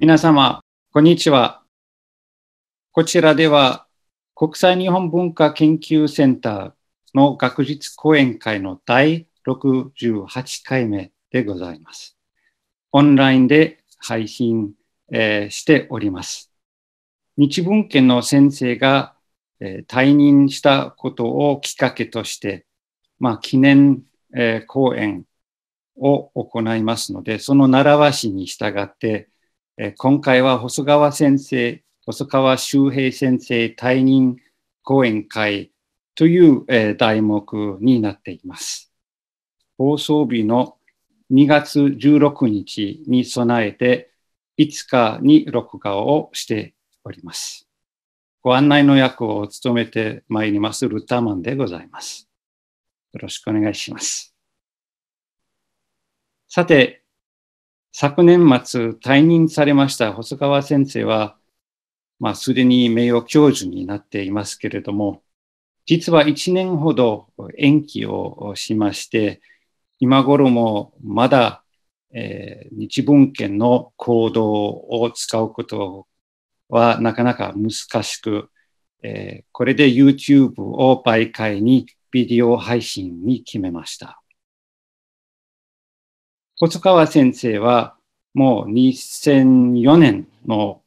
皆様、こんにちは。こちらでは、国際日本文化研究センターの学術講演会の第68回目でございます。オンラインで配信、えー、しております。日文研の先生が、えー、退任したことをきっかけとして、まあ、記念、えー、講演を行いますので、その習わしに従って、え今回は細川先生、細川周平先生退任講演会という、え題目になっています。放送日の2月16日に備えて5日に録画をしております。ご案内の役を務めてまいりますルタマンでございます。よろしくお願いします。さて、昨年末退任されました細川先生は、まあ、すでに名誉教授になっていますけれども、実は1年ほど延期をしまして、今頃もまだ、えー、日文献の行動を使うことはなかなか難しく、えー、これで YouTube を媒介にビデオ配信に決めました。細川先生はもう2004年の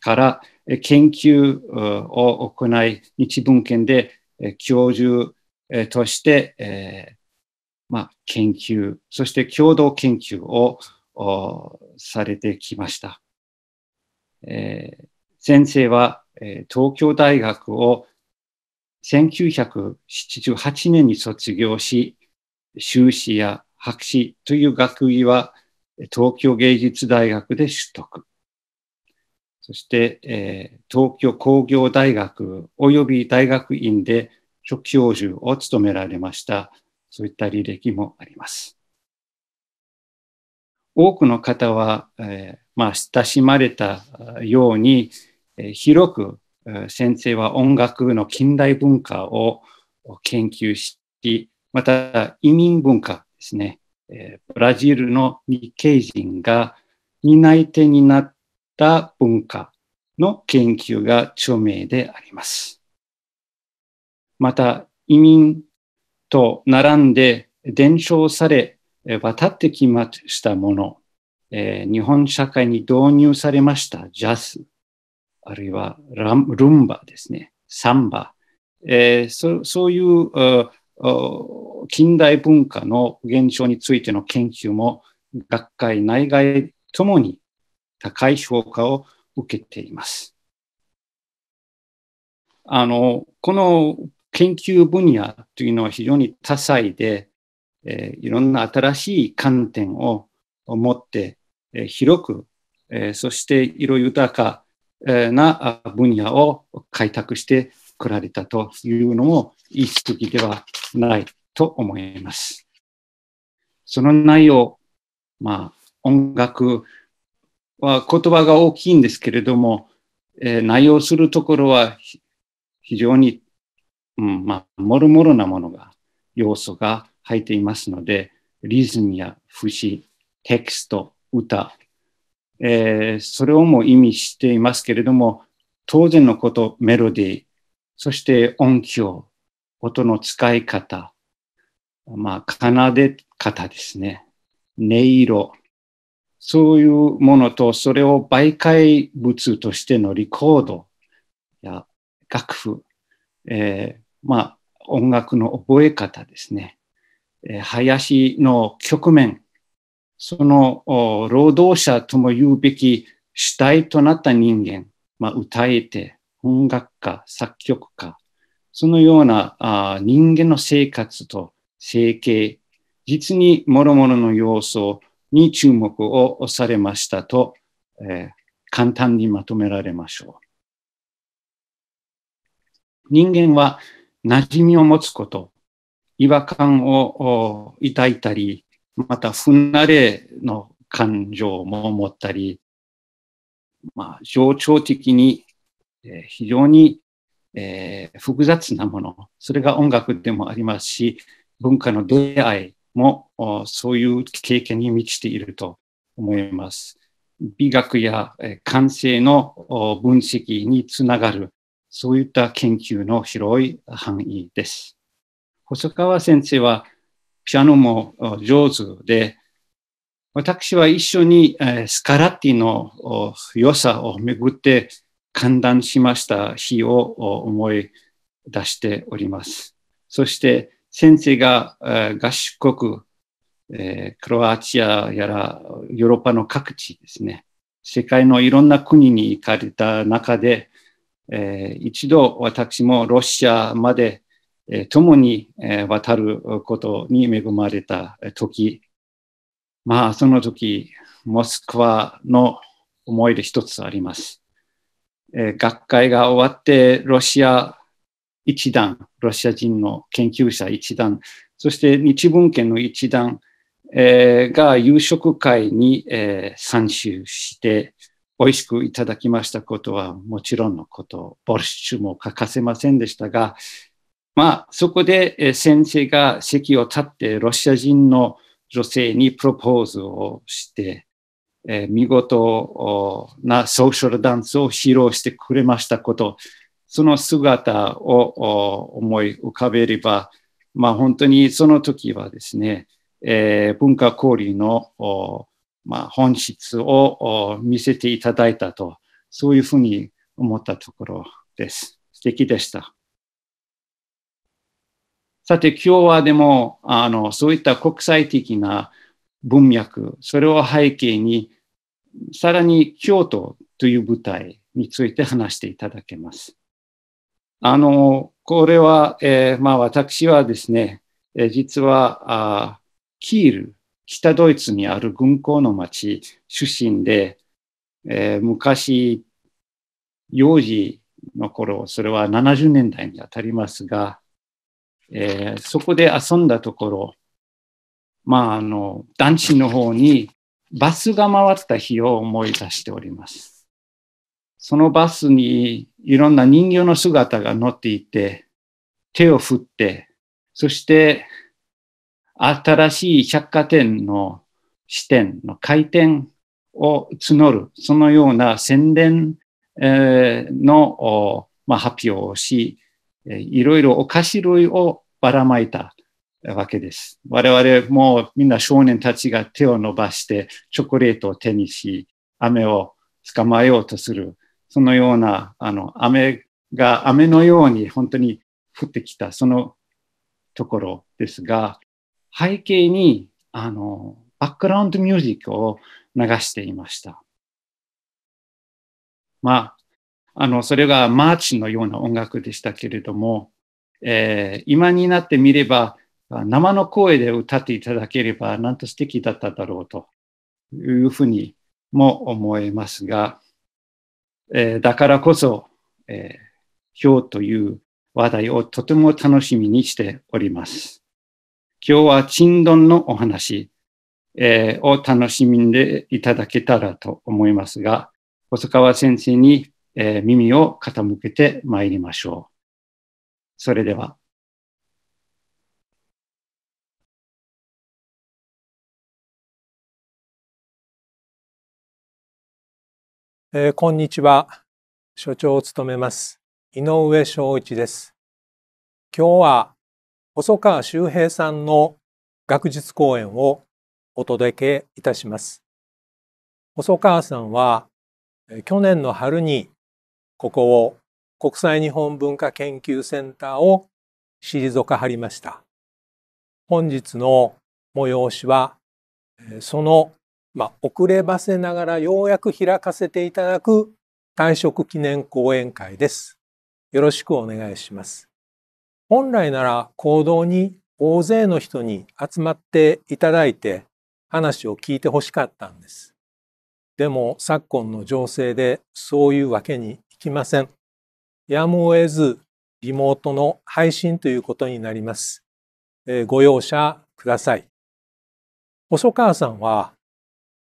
から研究を行い、日文献で教授として、まあ、研究、そして共同研究をされてきました。えー、先生は、え東京大学を1978年に卒業し、修士や博士という学位は東京芸術大学で取得。そして、えー、東京工業大学及び大学院で職教授を務められました。そういった履歴もあります。多くの方は、えー、まあ、親しまれたように、えー、広く先生は音楽の近代文化を研究し、また移民文化ですね、えブラジルの日系人が担い手になった文化の研究が著名であります。また、移民と並んで伝承され、渡ってきましたもの、え日本社会に導入されましたジャズ、あるいはラルンバですね、サンバ、えー、そそういう近代文化の現象についての研究も学会内外ともに高い評価を受けています。あの、この研究分野というのは非常に多彩で、えー、いろんな新しい観点を持って、えー、広く、えー、そして色豊かな分野を開拓してこられたというのも言い過ぎではないと思います。その内容、まあ、音楽は言葉が大きいんですけれども、えー、内容するところは非常に、うんまあ、もろもろなものが、要素が入っていますので、リズムや節、テキスト、歌、えー、それをも意味していますけれども、当然のこと、メロディー、そして音響、音の使い方、まあ、奏で方ですね。音色。そういうものと、それを媒介物としてのリコードや楽譜、えー、まあ、音楽の覚え方ですね。えー、林の局面、その労働者とも言うべき主体となった人間、まあ、歌えて、音楽家、作曲家、そのようなあ人間の生活と整形、実に諸々の要素に注目をされましたと、えー、簡単にまとめられましょう。人間は馴染みを持つこと、違和感を抱いたり、また不慣れの感情も持ったり、まあ、情緒的に、えー、非常に、えー、複雑なもの、それが音楽でもありますし、文化の出会いもそういう経験に満ちていると思います。美学や感性の分析につながる、そういった研究の広い範囲です。細川先生はピアノも上手で、私は一緒にスカラッティの良さをめぐって観断しました日を思い出しております。そして先生が合宿国、えー、クロアチアやらヨーロッパの各地ですね、世界のいろんな国に行かれた中で、えー、一度私もロシアまで、えー、共に、え渡ることに恵まれた時、まあその時、モスクワの思い出一つあります。え学会が終わってロシア一段、ロシア人の研究者一団、そして日文献の一団、えー、が夕食会に、えー、参集して美味しくいただきましたことはもちろんのこと、ボルシュも欠かせませんでしたが、まあそこで、先生が席を立ってロシア人の女性にプロポーズをして、えー、見事なソーシャルダンスを披露してくれましたこと、その姿を思い浮かべれば、まあ、本当にその時はですね、えー、文化交流の、まあ、本質を見せていただいたと、そういうふうに思ったところです。素敵でした。さて、今日はでも、あの、そういった国際的な文脈、それを背景に、さらに京都という舞台について話していただけます。あの、これは、えー、まあ私はですね、えー、実は、あキール、北ドイツにある軍港の町出身で、えー、昔、幼児の頃、それは70年代にあたりますが、えー、そこで遊んだところ、まあ、あの、団地の方にバスが回った日を思い出しております。そのバスにいろんな人形の姿が乗っていて、手を振って、そして新しい百貨店の支店の開店を募る、そのような宣伝の発表をし、いろいろお菓子類をばらまいたわけです。我々もみんな少年たちが手を伸ばしてチョコレートを手にし、雨を捕まえようとするそのような、あの、雨が、雨のように本当に降ってきた、そのところですが、背景に、あの、バックグラウンドミュージックを流していました。まあ、あの、それがマーチのような音楽でしたけれども、えー、今になってみれば、生の声で歌っていただければ、なんと素敵だっただろうというふうにも思えますが、えー、だからこそ、えー、今日という話題をとても楽しみにしております。今日は沈論のお話、えー、を楽しみでいただけたらと思いますが、細川先生に、えー、耳を傾けてまいりましょう。それでは。えー、こんにちは。所長を務めます。井上昭一です。今日は細川修平さんの学術講演をお届けいたします。細川さんは去年の春にここを国際日本文化研究センターを退かはりました。本日の催しはそのまあ、遅ればせながらようやく開かせていただく退職記念講演会です。よろしくお願いします。本来なら行動に大勢の人に集まっていただいて話を聞いてほしかったんです。でも昨今の情勢でそういうわけにいきません。やむを得ずリモートの配信ということになります。えー、ご容赦ください。細川さんは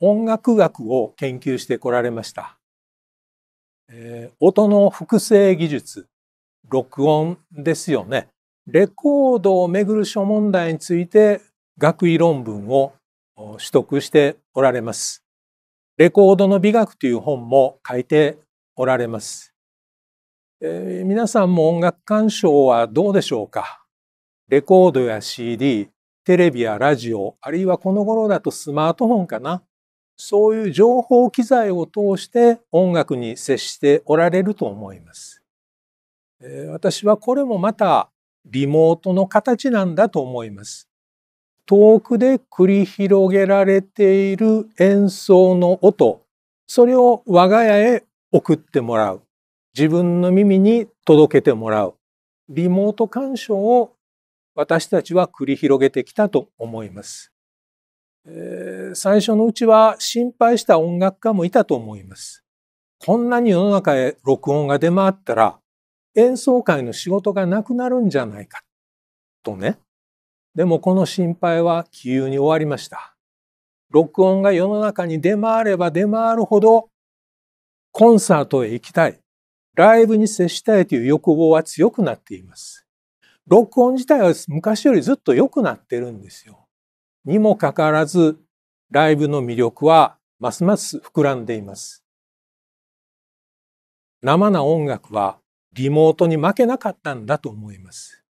音楽学を研究してこられました。えー、音の複製技術、録音ですよね。レコードをめぐる諸問題について学位論文を取得しておられます。レコードの美学という本も書いておられます。えー、皆さんも音楽鑑賞はどうでしょうかレコードや CD、テレビやラジオ、あるいはこの頃だとスマートフォンかなそういう情報機材を通して音楽に接しておられると思います。えー、私はこれもまたリモートの形なんだと思います。遠くで繰り広げられている演奏の音、それを我が家へ送ってもらう。自分の耳に届けてもらう。リモート鑑賞を私たちは繰り広げてきたと思います。え最初のうちは心配した音楽家もいたと思います。こんなに世の中へ録音が出回ったら演奏会の仕事がなくなるんじゃないかとね。でもこの心配は杞憂に終わりました。録音が世の中に出回れば出回るほどコンサートへ行きたい、ライブに接したいという欲望は強くなっています。録音自体は昔よりずっと良くなってるんですよ。にもかかわらず、ライブの魅力はますます膨らんでいます。生な音楽はリモートに負けなかったんだと思います。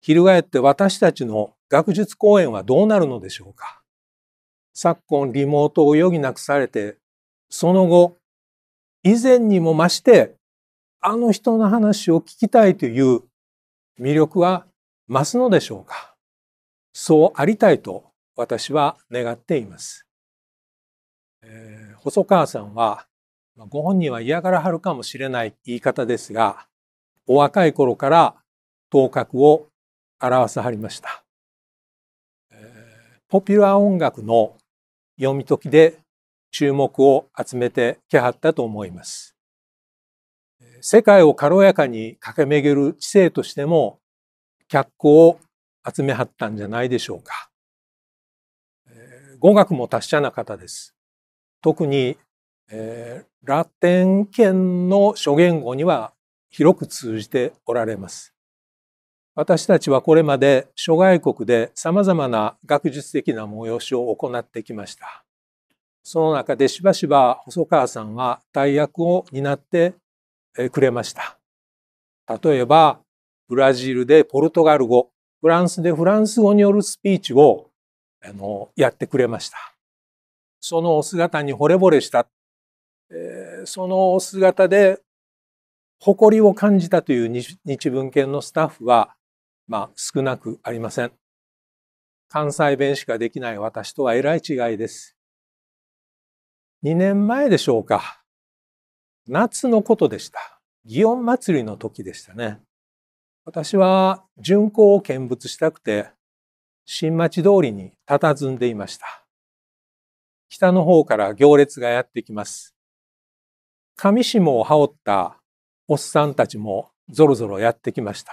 翻って私たちの学術講演はどうなるのでしょうか。昨今リモートを余儀なくされて、その後、以前にも増して、あの人の話を聞きたいという魅力は増すのでしょうか。そうありたいと私は願っています。えー、細川さんはまご本人は嫌がらはるかもしれない言い方ですがお若い頃から頭角を表さはりました、えー、ポピュラー音楽の読み解きで注目を集めてきはったと思います世界を軽やかに駆け巡る知性としても脚光を集めはったんじゃないでしょうか語学も達者な方です。特に、えー、ラテン圏の諸言語には広く通じておられます。私たちはこれまで諸外国でさまざまな学術的な催しを行ってきました。その中でしばしば細川さんは大役を担ってくれました。例えばブラジルでポルトガル語、フランスでフランス語によるスピーチをあのやってくれました。そのお姿に惚れ惚れした、えー、そのお姿で誇りを感じたという日文研のスタッフは、まあ、少なくありません。関西弁しかできない私とはえらい違いです。2年前でしょうか。夏のことでした。祇園祭りの時でしたね。私は巡行を見物したくて、新町通りに佇んでいました。北の方から行列がやってきます。上下を羽織ったおっさんたちもぞろぞろやってきました。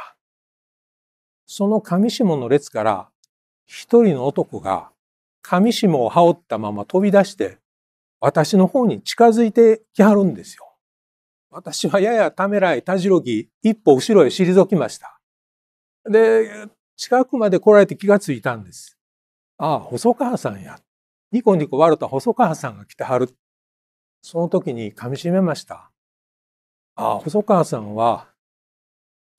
その上下の列から一人の男が上下を羽織ったまま飛び出して私の方に近づいてきはるんですよ。私はややためらいたじろぎ一歩後ろへ退きました。で、近くまで来られて気がついたんです。ああ、細川さんや。ニコニコ笑った細川さんが来てはる。その時に噛みしめました。ああ、細川さんは、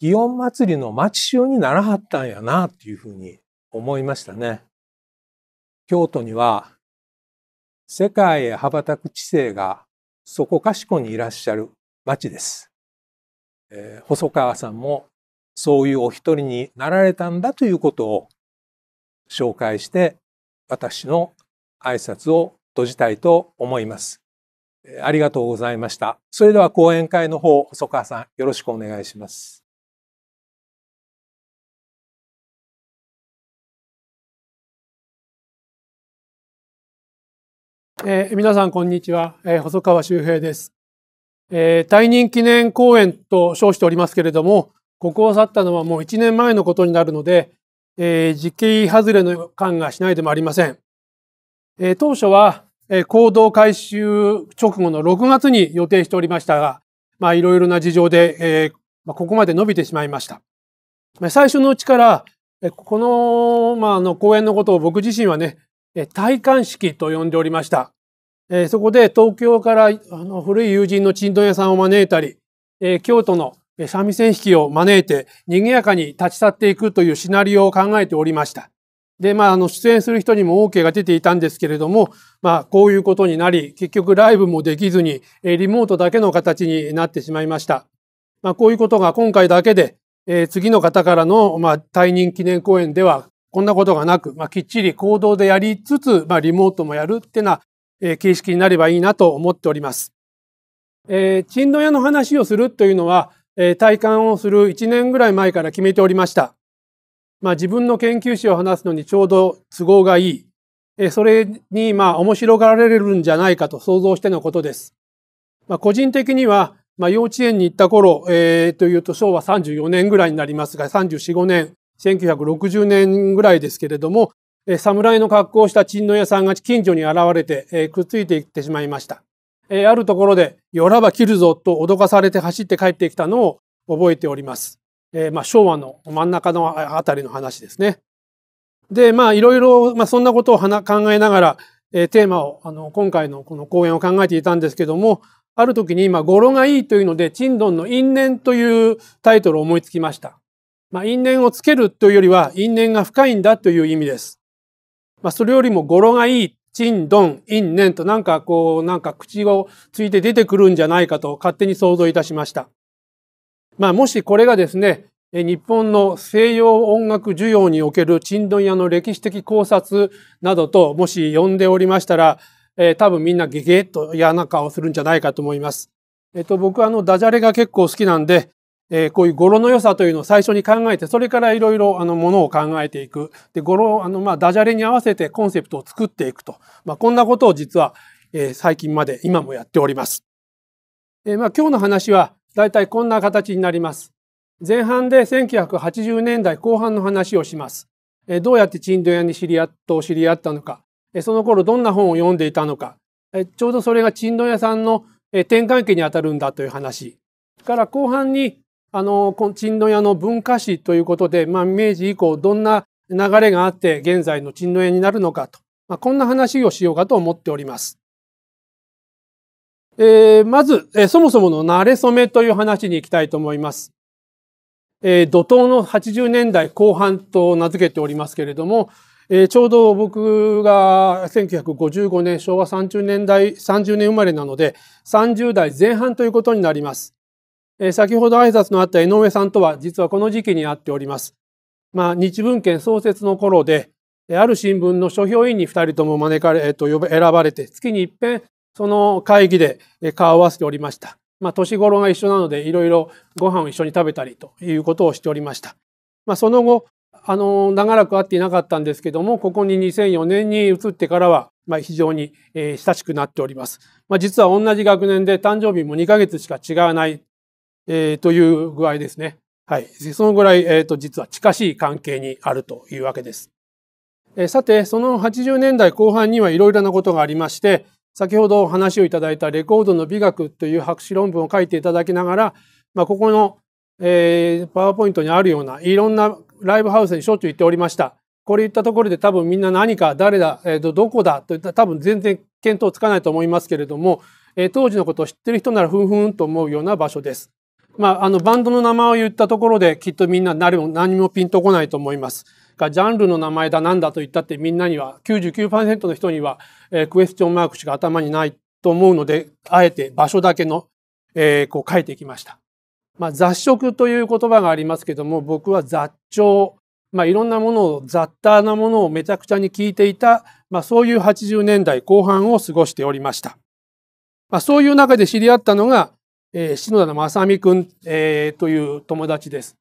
祇園祭りの町衆にならはったんやな、っていうふうに思いましたね。京都には、世界へ羽ばたく知性がそこかしこにいらっしゃる町です。えー、細川さんもそういうお一人になられたんだということを紹介して私の挨拶を閉じたいと思います。ありがとうございました。それでは講演会の方、細川さんよろしくお願いします。えー、皆さんこんにちは、えー、細川修平です、えー、退任記念講演と称しておりますけれども、ここを去ったのはもう1年前のことになるので、えー、時期外れの感がしないでもありません。えー、当初は、えー、行動改修直後の6月に予定しておりましたが、まあいろいろな事情で、えー、まあ、ここまで伸びてしまいました。最初のうちから、この、まあ、の講演のことを僕自身はね、体感式と呼んでおりました。えー、そこで東京からあの古い友人のチンドン屋さんを招いたり、えー、京都の三味線弾きを招いて賑やかに立ち去っていくというシナリオを考えておりました。で、まあ、あの、出演する人にも OK が出ていたんですけれども、まあ、こういうことになり、結局ライブもできずに、リモートだけの形になってしまいました。まあ、こういうことが今回だけで、えー、次の方からの、まあ、退任記念公演では、こんなことがなく、まあ、きっちり行動でやりつつ、まあ、リモートもやるってな、えー、形式になればいいなと思っております。えー、チンド屋の話をするというのは、え体感をする1年ぐらい前から決めておりました。まあ、自分の研究史を話すのにちょうど都合がいい。えそれに、まあ、面白がられるんじゃないかと想像してのことです。まあ、個人的には、まあ、幼稚園に行った頃、えー、というと昭和34年ぐらいになりますが、34、5年、1960年ぐらいですけれども、え侍の格好をした陳の屋さんが近所に現れて、えー、くっついていってしまいました。えー、あるところで、よらば切るぞと脅かされて走って帰ってきたのを覚えております。えー、まあ、昭和の真ん中のあたりの話ですね。で、まあ、いろいろ、まあ、そんなことを考えながら、えー、テーマを、あの、今回のこの講演を考えていたんですけども、ある時に今、語呂がいいというので、チンドンの因縁というタイトルを思いつきました。まあ、因縁をつけるというよりは、因縁が深いんだという意味です。まあ、それよりも語呂がいいチン、ドン、イン、ネンとなんかこう、なんか口をついて出てくるんじゃないかと勝手に想像いたしました。まあもしこれがですね、日本の西洋音楽需要におけるチンドン屋の歴史的考察などともし呼んでおりましたら、えー、多分みんなゲゲッと嫌な顔するんじゃないかと思います。えっ、ー、と、僕はあのダジャレが結構好きなんで、えー、こういう語呂の良さというのを最初に考えて、それからいろいろあのものを考えていく。で、語呂、あの、まあ、ダジャレに合わせてコンセプトを作っていくと。まあ、こんなことを実は、えー、最近まで今もやっております。えー、まあ、今日の話は大体こんな形になります。前半で1980年代後半の話をします。えー、どうやってチンド屋に知り合っ知り合ったのか、えー、その頃どんな本を読んでいたのか、えー、ちょうどそれがチンド屋さんの、えー、転換期にあたるんだという話。から後半にあの、この陳の屋の文化史ということで、まあ、明治以降どんな流れがあって現在の陳の屋になるのかと、まあ、こんな話をしようかと思っております。えー、まず、えー、そもそもの慣れ初めという話に行きたいと思います。えー、怒涛の80年代後半と名付けておりますけれども、えー、ちょうど僕が1955年昭和30年代30年生まれなので30代前半ということになります。先ほど挨拶のあった江上さんとは実はこの時期に会っております。まあ、日文献創設の頃で、ある新聞の書評委員に2人とも招かれ、えっと、選ばれて、月に一遍その会議で顔を合わせておりました。まあ、年頃が一緒なので、いろいろご飯を一緒に食べたりということをしておりました。まあ、その後、あの、長らく会っていなかったんですけども、ここに2004年に移ってからは、ま非常に、親しくなっております。まあ、実は同じ学年で誕生日も2ヶ月しか違わないえー、という具合ですね。はい。そのぐらい、えー、と、実は近しい関係にあるというわけです。えー、さて、その80年代後半にはいろいろなことがありまして、先ほど話をいただいたレコードの美学という博士論文を書いていただきながら、まあ、ここの、えー、パワーポイントにあるようないろんなライブハウスにしょっちゅう行っておりました。これ言ったところで多分みんな何か誰だ、えー、どこだといった多分全然見当つかないと思いますけれども、えー、当時のことを知ってる人ならふんふんと思うような場所です。まあ、あの、バンドの名前を言ったところで、きっとみんな何も、何もピンとこないと思います。が、ジャンルの名前だなんだと言ったって、みんなには、99%の人には、えー、クエスチョンマークしか頭にないと思うので、あえて場所だけの、えー、こう書いてきました。まあ、雑食という言葉がありますけども、僕は雑鳥、まあ、いろんなものを、雑多なものをめちゃくちゃに聞いていた、まあ、そういう80年代後半を過ごしておりました。まあ、そういう中で知り合ったのが、えー、篠田正美くん、えー、という友達です。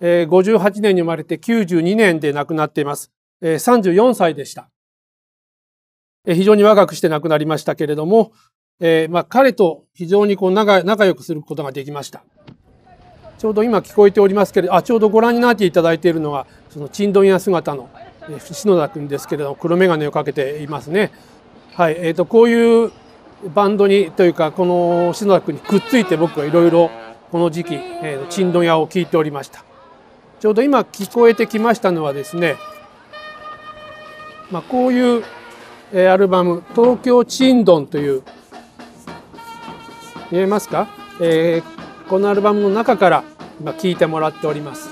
えー、58年に生まれて92年で亡くなっています。えー、34歳でした。えー、非常に若くして亡くなりましたけれども、えーまあ、彼と非常にこう仲仲良くすることができました。ちょうど今聞こえておりますけれど、あ、ちょうどご覧になっていただいているのが、そのちん屋姿の、えー、篠田君ですけれども、黒眼鏡をかけていますね。はい、えっ、ー、と、こういうバンドにというかこの篠田君にくっついて僕はいろいろこの時期、えー、チんドン屋を聞いておりましたちょうど今聞こえてきましたのはですね、まあ、こういう、えー、アルバム「東京ちんどん」という見えますか、えー、このアルバムの中から今聞いてもらっております、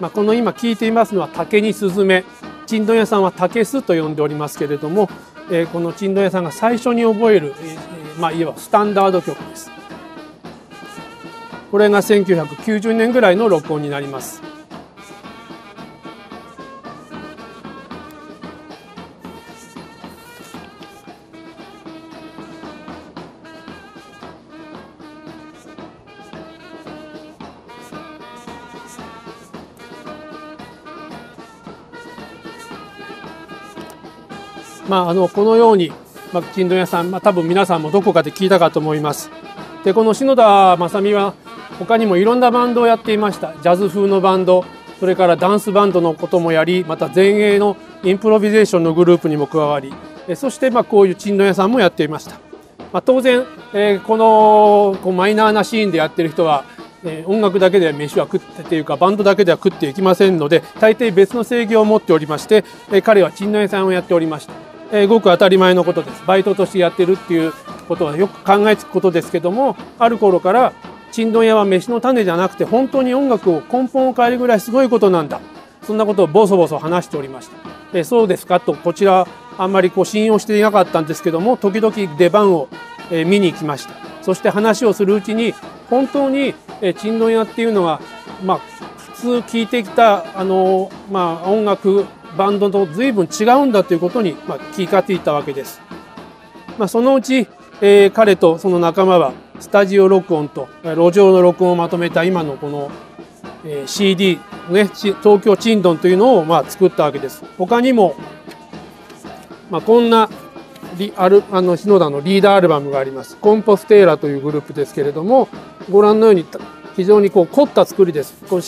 まあ、この今聞いていますのは「竹にすずめ」チんドン屋さんは「竹す」と呼んでおりますけれどもえー、この珍道屋さんが最初に覚える、えー、まあいわばスタンダード曲ですこれが1990年ぐらいの録音になりますまあ、あのこのように、まあ、金土屋さん、まあ、多分皆さんもどこかで聞いたかと思います。でこの篠田正美は他にもいろんなバンドをやっていましたジャズ風のバンドそれからダンスバンドのこともやりまた前衛のインプロビゼーションのグループにも加わりそしてまあこういう珍土屋さんもやっていました、まあ、当然、えー、このこうマイナーなシーンでやってる人は、えー、音楽だけでは飯は食ってというかバンドだけでは食っていきませんので大抵別の制御を持っておりまして、えー、彼は珍土屋さんをやっておりましたえー、ごく当たり前のことですバイトとしてやってるっていうことはよく考えつくことですけどもある頃からちんどん屋は飯の種じゃなくて本当に音楽を根本を変えるぐらいすごいことなんだそんなことをボソボソ話しておりましたでそうですかとこちらあんまりこう信用していなかったんですけども時々出番を見に行きましたそして話をするうちに本当にちんどん屋っていうのはまあ普通聴いてきたあの、まあ、音楽バンドと随分違うんだということに、まあ、気がついたわけです。まあ、そのうち、えー、彼とその仲間はスタジオ録音と路上の録音をまとめた今のこの、えー、CD、ね、東京チンドンというのを、まあ、作ったわけです。他にも、まあ、こんなアルあの篠田のリーダーアルバムがあります。コンポステーラというグループですけれどもご覧のように非常にこう凝った作りです。こう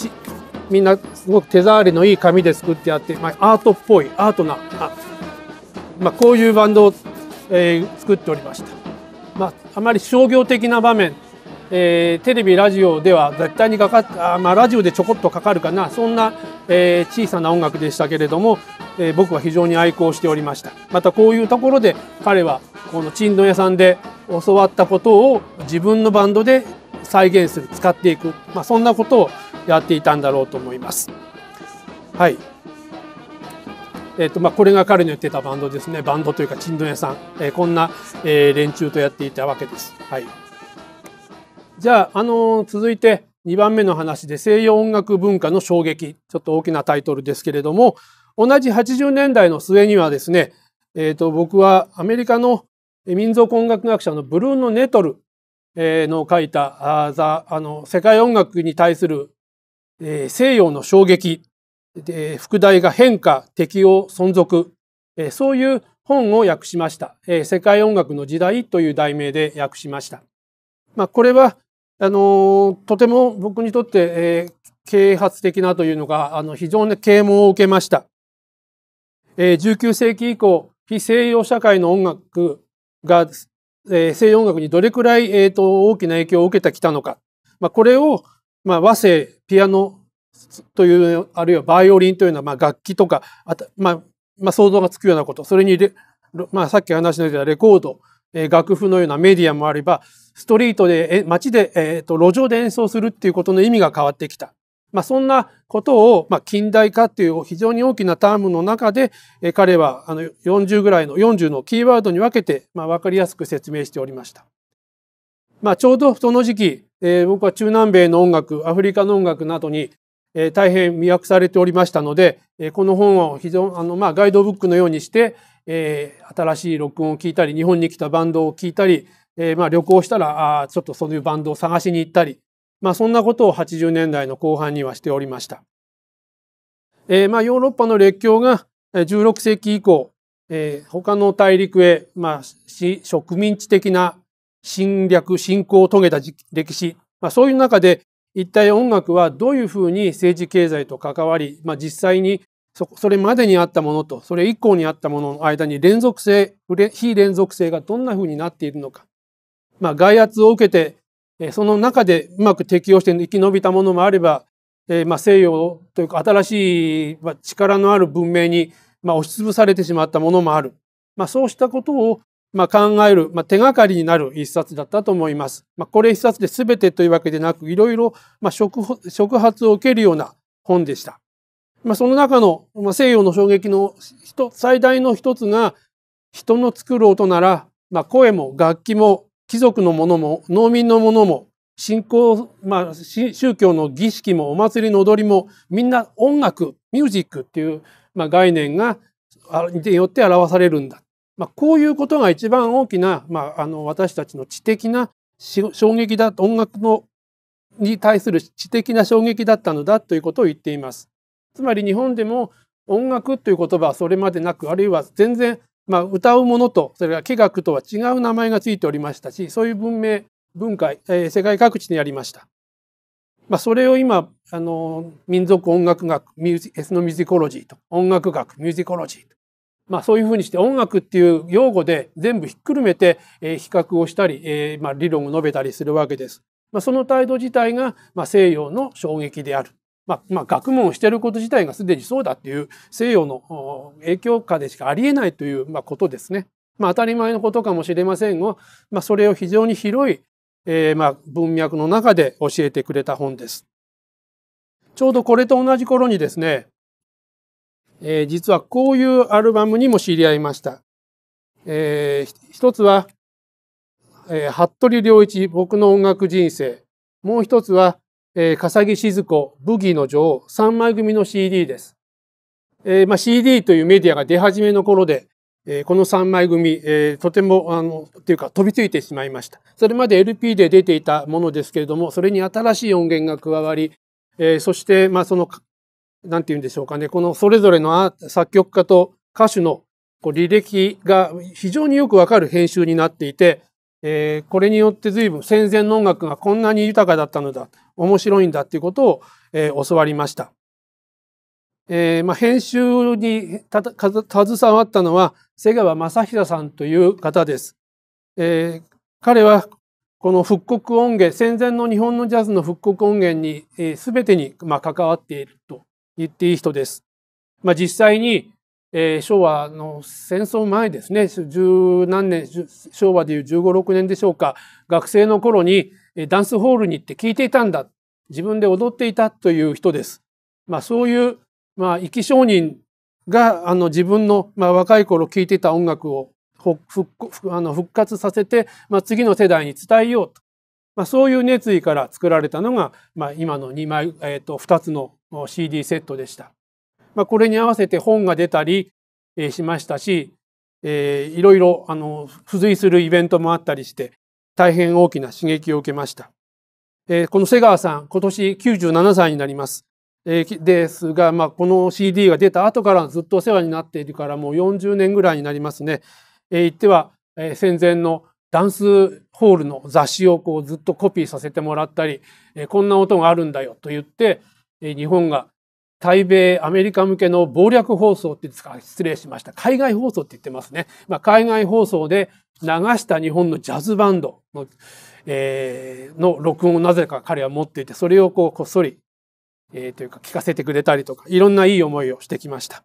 みんなすごく手触りのいい紙で作ってあって、まあ、アートっぽいアートなあ、まあ、こういうバンドを、えー、作っておりました、まあ、あまり商業的な場面、えー、テレビラジオでは絶対にかかっあ、まあ、ラジオでちょこっとかかるかなそんな、えー、小さな音楽でしたけれども、えー、僕は非常に愛好しておりましたまたこういうところで彼はこの鎮ン屋さんで教わったことを自分のバンドで再現する使っていく、まあ、そんなことをやっていたんだろうと思います。はいえーとまあ、これが彼の言ってたバンドですねバンドというかチンドン屋さん、えー、こんな、えー、連中とやっていたわけです。はい、じゃあ、あのー、続いて2番目の話で西洋音楽文化の衝撃ちょっと大きなタイトルですけれども同じ80年代の末にはですね、えー、と僕はアメリカの民族音楽学者のブルーノ・ネトルの書いたザあの世界音楽に対する、えー、西洋の衝撃で副題が変化適応存続、えー、そういう本を訳しました、えー、世界音楽の時代という題名で訳しました、まあ、これはあのとても僕にとって、えー、啓発的なというのがあの非常に啓蒙を受けました、えー、19世紀以降非西洋社会の音楽がえ西洋音楽にどれくらい、えー、と大きな影響を受けてきたのか、まあ、これを、まあ、和声ピアノというあるいはバイオリンというような、まあ、楽器とかあまあまあ、想像がつくようなことそれにレ、まあ、さっき話のうなレコード、えー、楽譜のようなメディアもあればストリートでえ街で、えーと路上で演奏するっていうことの意味が変わってきたまあ、そんなことを、まあ、近代化っていう非常に大きなタームの中で、え彼はあの40ぐらいの40のキーワードに分けて、まあ、分かりやすく説明しておりました。まあ、ちょうどその時期、えー、僕は中南米の音楽アフリカの音楽などに、えー、大変魅惑されておりましたので、えー、この本を非常あの、まあ、ガイドブックのようにして、えー、新しい録音を聞いたり日本に来たバンドを聞いたり、えーまあ、旅行したらあちょっとそういうバンドを探しに行ったりまあ、そんなことを80年代の後半にはしておりました。えー、まあヨーロッパの列強が16世紀以降、えー、他の大陸へ、まあ、植民地的な侵略、侵攻を遂げた歴史、まあ、そういう中で一体音楽はどういうふうに政治経済と関わり、まあ、実際にそそれまでにあったものとそれ以降にあったものの間に連続性非連続性がどんなふうになっているのか、まあ、外圧を受けてその中でうまく適応して生き延びたものもあれば、えー、まあ西洋というか新しい力のある文明にまあ押しつぶされてしまったものもある。まあ、そうしたことをまあ考える、まあ、手がかりになる一冊だったと思います。まあ、これ一冊で全てというわけでなく、いろいろまあ触触発を受けるような本でした。まあ、その中の、まあ、西洋の衝撃の最大の一つが、人の作る音なら、まあ、声も楽器も貴族のもも農民のもも信仰、まあ、宗教の儀式もお祭りの踊りもみんな音楽ミュージックっていう、まあ、概念がによって表されるんだ、まあ、こういうことが一番大きな、まあ、あの私たちの知的な衝撃だ音楽のに対する知的な衝撃だったのだということを言っています。つまり日本でも音楽という言葉はそれまでなくあるいは全然まあ、歌うものとそれから化学とは違う名前がついておりましたしそういう文明文化、えー、世界各地にありました。まあ、それを今あの民族音楽学ミュージエスノミュージコロジーと音楽学ミュージコロジーと、まあ、そういうふうにして音楽っていう用語で全部ひっくるめて、えー、比較をしたり、えーまあ、理論を述べたりするわけです。まあ、その態度自体が、まあ、西洋の衝撃であるまあ、まあ、学問をしていること自体がすでにそうだっていう西洋の影響下でしかありえないという、まあ、ことですね。まあ、当たり前のことかもしれませんが、まあ、それを非常に広い、えー、まあ文脈の中で教えてくれた本です。ちょうどこれと同じ頃にですね、えー、実はこういうアルバムにも知り合いました。えー、一つは、えー、服部良一、僕の音楽人生。もう一つは、えー、笠木静子、ブギの女王、3枚組の CD です。えーまあ、CD というメディアが出始めの頃で、えー、この3枚組、えー、とても、あの、というか飛びついてしまいました。それまで LP で出ていたものですけれども、それに新しい音源が加わり、えー、そして、まあ、その、なんて言うんでしょうかね、このそれぞれの作曲家と歌手のこう履歴が非常によくわかる編集になっていて、えー、これによって随分戦前の音楽がこんなに豊かだったのだ。面白いんだっていうことを、えー、教わりました。えーまあ、編集に携わったのは瀬川正久さんという方です。えー、彼はこの復刻音源戦前の日本のジャズの復刻音源に、えー、全てに、まあ、関わっていると言っていい人です。まあ、実際に、えー、昭和の戦争前ですね十何年昭和でいう1516年でしょうか学生の頃にダンスホールに行って聴いていたんだ自分で踊っていたという人です。まあ、そういう、まあ、生き証人があの自分の、まあ、若い頃聴いてた音楽を復あの復活させて、まあ、次の世代に伝えようと、まあ、そういう熱意から作られたのが、まあ、今の2枚、えー、と2つの CD セットでした。まあ、これに合わせて本が出たり、えー、しましたし、えー、いろいろあの付随するイベントもあったりして、大変大きな刺激を受けました。えー、この瀬川さん、今年97歳になります。えー、ですが、まあ、この CD が出た後からずっとお世話になっているからもう40年ぐらいになりますね。えー、言っては、えー、戦前のダンスホールの雑誌をこうずっとコピーさせてもらったり、えー、こんな音があるんだよと言って、えー、日本が対米アメリカ向けの謀略放送って言うんですか失礼しました海外放送って言ってますね、まあ、海外放送で流した日本のジャズバンドの,、えー、の録音をなぜか彼は持っていて、それをこうこっそり、えー、というか聞かせてくれたりとか、いろんないい思いをしてきました。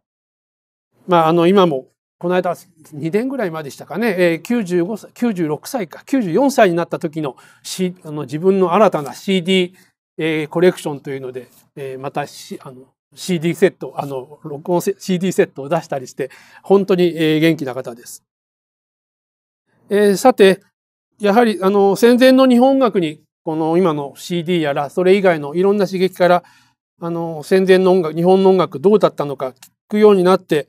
まあ、あの、今も、この間、2年ぐらいまでしたかね、えー、95歳、96歳か、94歳になった時の、C、あの自分の新たな CD、えー、コレクションというので、えー、またあの CD セット、あの、録音 CD セットを出したりして、本当に、えー、元気な方です。えー、さて、やはりあの戦前の日本学にこの今の CD やらそれ以外のいろんな刺激からあの戦前の音楽日本の音楽どうだったのか聞くようになって、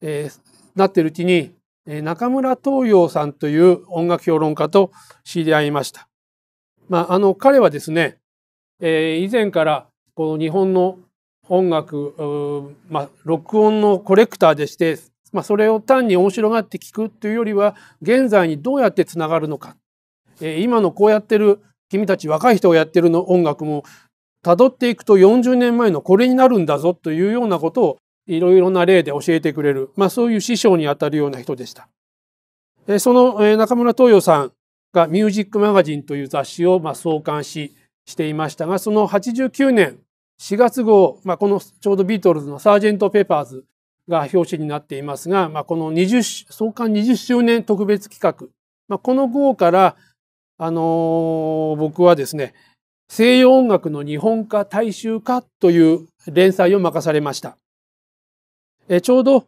えー、なってるうちに、えー、中村東洋さんという音楽評論家と知り合いました。まあ、あの彼はですね、えー、以前からこの日本の音楽、まあ、録音のコレクターでしてまあ、それを単に面白がって聞くというよりは現在にどうやってつながるのか、えー、今のこうやってる君たち若い人がやってるの音楽もたどっていくと40年前のこれになるんだぞというようなことをいろいろな例で教えてくれる、まあ、そういう師匠にあたるような人でした。えー、その、えー、中村東洋さんが「ミュージックマガジン」という雑誌をまあ創刊ししていましたがその89年4月号、まあ、このちょうどビートルズの「サージェント・ペパーズ」が表紙になっていますが、まあ、この20創刊20周年特別企画、まあ、この号から、あのー、僕はですね西洋音楽の日本化大衆化という連載を任されました。えちょうど、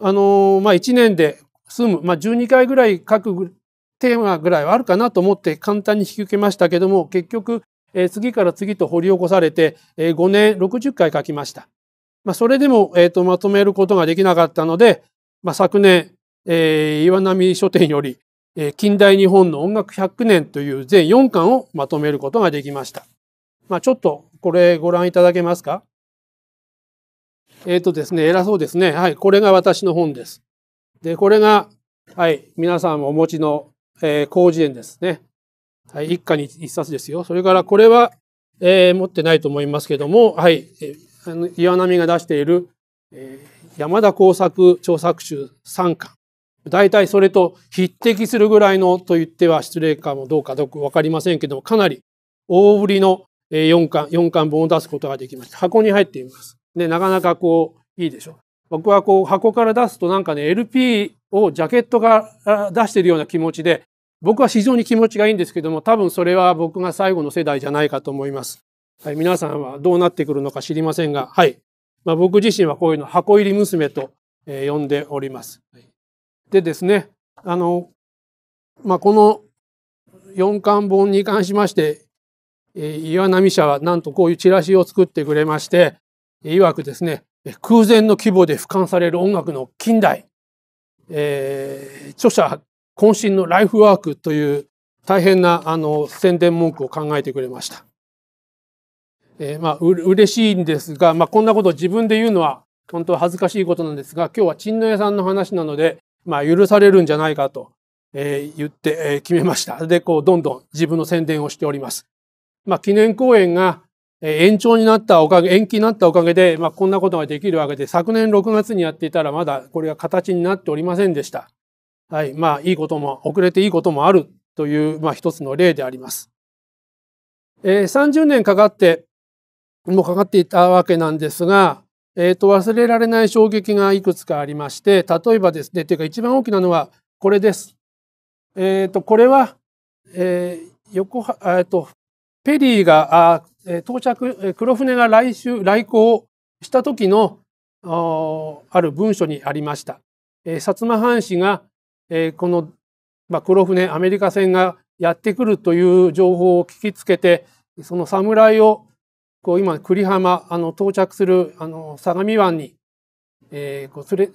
あのー、まあ、1年で済む、まあ、12回ぐらい書くテーマぐらいはあるかなと思って簡単に引き受けましたけども結局、え次から次と掘り起こされて、え5年60回書きました。まあ、それでも、えー、とまとめることができなかったので、まあ、昨年、えー、岩波書店より、えー、近代日本の音楽100年という全4巻をまとめることができました。まあ、ちょっとこれご覧いただけますかえっ、ー、とですね、偉そうですね。はい、これが私の本です。で、これが、はい、皆さんお持ちの、えー、工事園ですね。はい、一家に一冊ですよ。それからこれは、えー、持ってないと思いますけども、はい、岩波が出している、えー、山田耕作調作集3巻。大体それと匹敵するぐらいのと言っては失礼かもどうかどうかわかりませんけども、かなり大ぶりの4巻、4巻本を出すことができました。箱に入っています。で、なかなかこう、いいでしょう。僕はこう、箱から出すとなんかね、LP をジャケットが出しているような気持ちで、僕は非常に気持ちがいいんですけども、多分それは僕が最後の世代じゃないかと思います。はい、皆さんはどうなってくるのか知りませんが、はい。まあ、僕自身はこういうの箱入り娘と、えー、呼んでおります。でですね、あの、まあ、この四巻本に関しまして、えー、岩波社はなんとこういうチラシを作ってくれまして、いわくですね、空前の規模で俯瞰される音楽の近代、えー、著者渾身のライフワークという大変なあの宣伝文句を考えてくれました。えー、まあ、う、嬉しいんですが、まあ、こんなことを自分で言うのは、本当は恥ずかしいことなんですが、今日は陳の屋さんの話なので、まあ、許されるんじゃないかと、えー、言って、えー、決めました。で、こう、どんどん自分の宣伝をしております。まあ、記念公演が、え延長になったおかげ、延期になったおかげで、まあ、こんなことができるわけで、昨年6月にやっていたら、まだこれが形になっておりませんでした。はい。まあ、いいことも、遅れていいこともあるという、まあ、一つの例であります。えー、30年かかって、もかかっていたわけなんですが、えー、と忘れられない衝撃がいくつかありまして例えばですねというか一番大きなのはこれです。えー、とこれは、えー、横は、えー、とペリーがあ、え到着黒船が来週来航した時のある文書にありました。えー、薩摩藩士が、えー、この、まあ、黒船アメリカ船がやってくるという情報を聞きつけてその侍をこう今、栗浜、あの、到着する、あの、相模湾に、えー、こう、それ、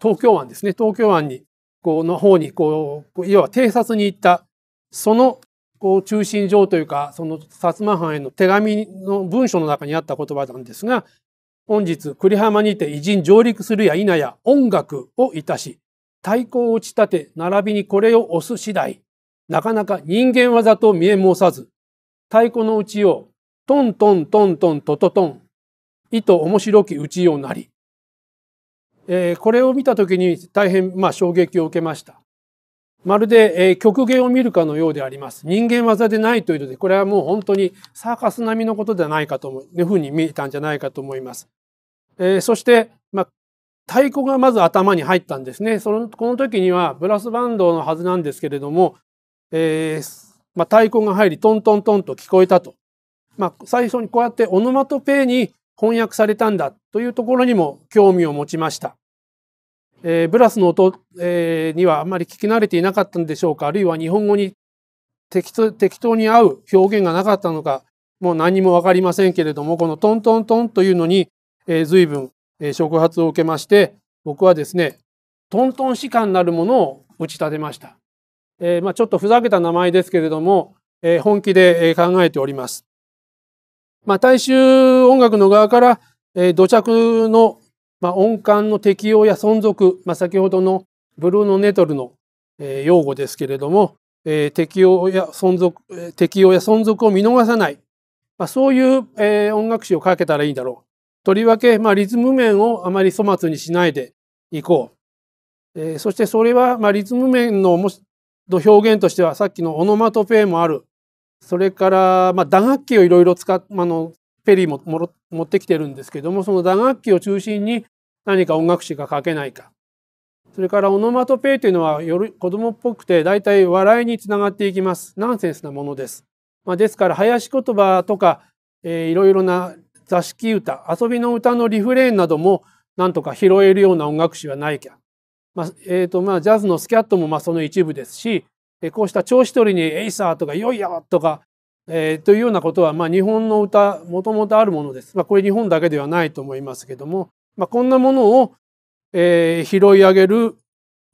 東京湾ですね、東京湾に、こう、の方に、こう、要は偵察に行った、その、こう、中心上というか、その、薩摩藩への手紙の文書の中にあった言葉なんですが、本日、栗浜にて偉人上陸するや否や音楽をいたし、太鼓を打ち立て、並びにこれを押す次第、なかなか人間技と見え申さず、太鼓の打ちよう、トントントントントトトン、糸面白き打ちようなり。えー、これを見た時に大変、まあ、衝撃を受けました。まるで、えー、極限を見るかのようであります。人間技でないというので、これはもう本当にサーカス並みのことではないかと思う、いうふうに見えたんじゃないかと思います。えー、そして、まあ、太鼓がまず頭に入ったんですね。その、この時にはブラスバンドのはずなんですけれども、えー、まあ、太鼓が入りトントントンと聞こえたと。まあ、最初にこうやってオノマトペに翻訳されたんだというところにも興味を持ちました。えー、ブラスの音、えー、にはあまり聞き慣れていなかったんでしょうかあるいは日本語に適当に合う表現がなかったのかもう何も分かりませんけれどもこのトントントンというのに、えー、随分、えー、触発を受けまして僕はですねトントン士官なるものを打ち立てました、えーまあ、ちょっとふざけた名前ですけれども、えー、本気で考えておりますまあ、大衆音楽の側から、えー、土着の、まあ、音感の適用や存続、まあ、先ほどのブルーノ・ネトルの、えー、用語ですけれども、えー、適用や存続、適用や存続を見逃さない、まあ、そういう、えー、音楽史をかけたらいいだろう。とりわけ、まあ、リズム面をあまり粗末にしないでいこう。えー、そしてそれは、まあ、リズム面のの表現としてはさっきのオノマトペもあるそれから、まあ、打楽器をいろいろ使っあのペリーも持ってきてるんですけどもその打楽器を中心に何か音楽史が書けないかそれからオノマトペイというのはより子供っぽくて大体笑いにつながっていきますナンセンスなものです、まあ、ですから林言葉とか、えー、いろいろな座敷歌遊びの歌のリフレーンなどもなんとか拾えるような音楽史はないきゃ、まあえーとまあ、ジャズのスキャットもまあその一部ですしえこうした調子取りに「エイサー」とか「よいよ」とか、えー、というようなことは、まあ、日本の歌もともとあるものです。まあ、これ日本だけではないと思いますけども、まあ、こんなものを、えー、拾い上げる、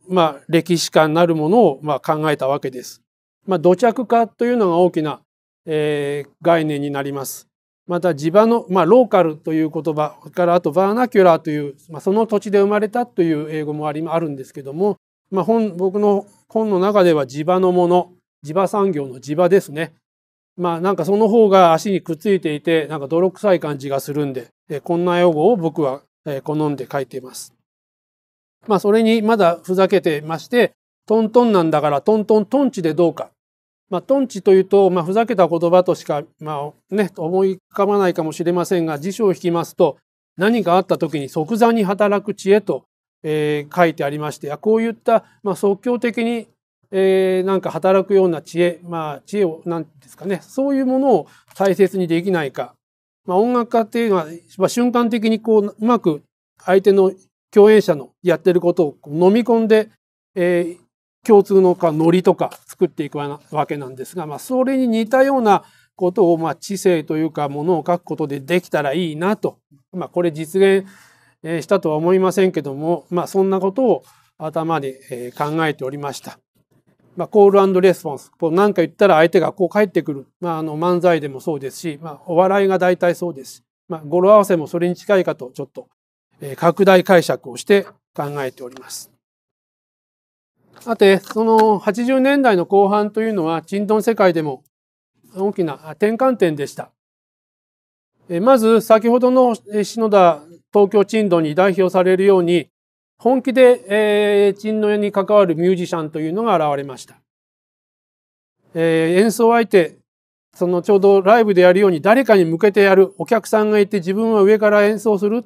まあ、歴史観なるものを、まあ、考えたわけです。まあ、土着化というのが大きな、えー、概念になります。また地場の、まあ、ローカルという言葉からあとバーナキュラーという、まあ、その土地で生まれたという英語もありあるんですけども、まあ本僕の本の中では地場のもの、地場産業の地場ですね。まあなんかその方が足にくっついていて、なんか泥臭い感じがするんで、えこんな用語を僕は、え好んで書いています。まあそれにまだふざけてまして、トントンなんだからトントントンチでどうか。まあトンチというと、まあふざけた言葉としか、まあね、思い浮かばないかもしれませんが、辞書を引きますと、何かあった時に即座に働く知恵とえー、書いてありましてこういった、まあ、即興的に、えー、なんか働くような知恵、まあ、知恵を何ですかねそういうものを大切にできないか、まあ、音楽家っていうのは、まあ、瞬間的にこううまく相手の共演者のやってることを飲み込んで、えー、共通のかノリとか作っていくわけなんですが、まあ、それに似たようなことを、まあ、知性というかものを書くことでできたらいいなと、まあ、これ実現えしたとは思いませんけども、まあ、そんなことを頭で、え考えておりました。まあ、コールレスポンス。こう何か言ったら相手がこう返ってくる。まあ、あの漫才でもそうですし、まあ、お笑いが大体そうです。まあ、語呂合わせもそれに近いかと、ちょっと、え拡大解釈をして考えております。さて、その80年代の後半というのは、チンン世界でも大きな転換点でした。まず、先ほどの篠田東京鎮道に代表されるように、本気で、えー、屋に関わるミュージシャンというのが現れました。えー、演奏相手、そのちょうどライブでやるように誰かに向けてやる、お客さんがいて自分は上から演奏する、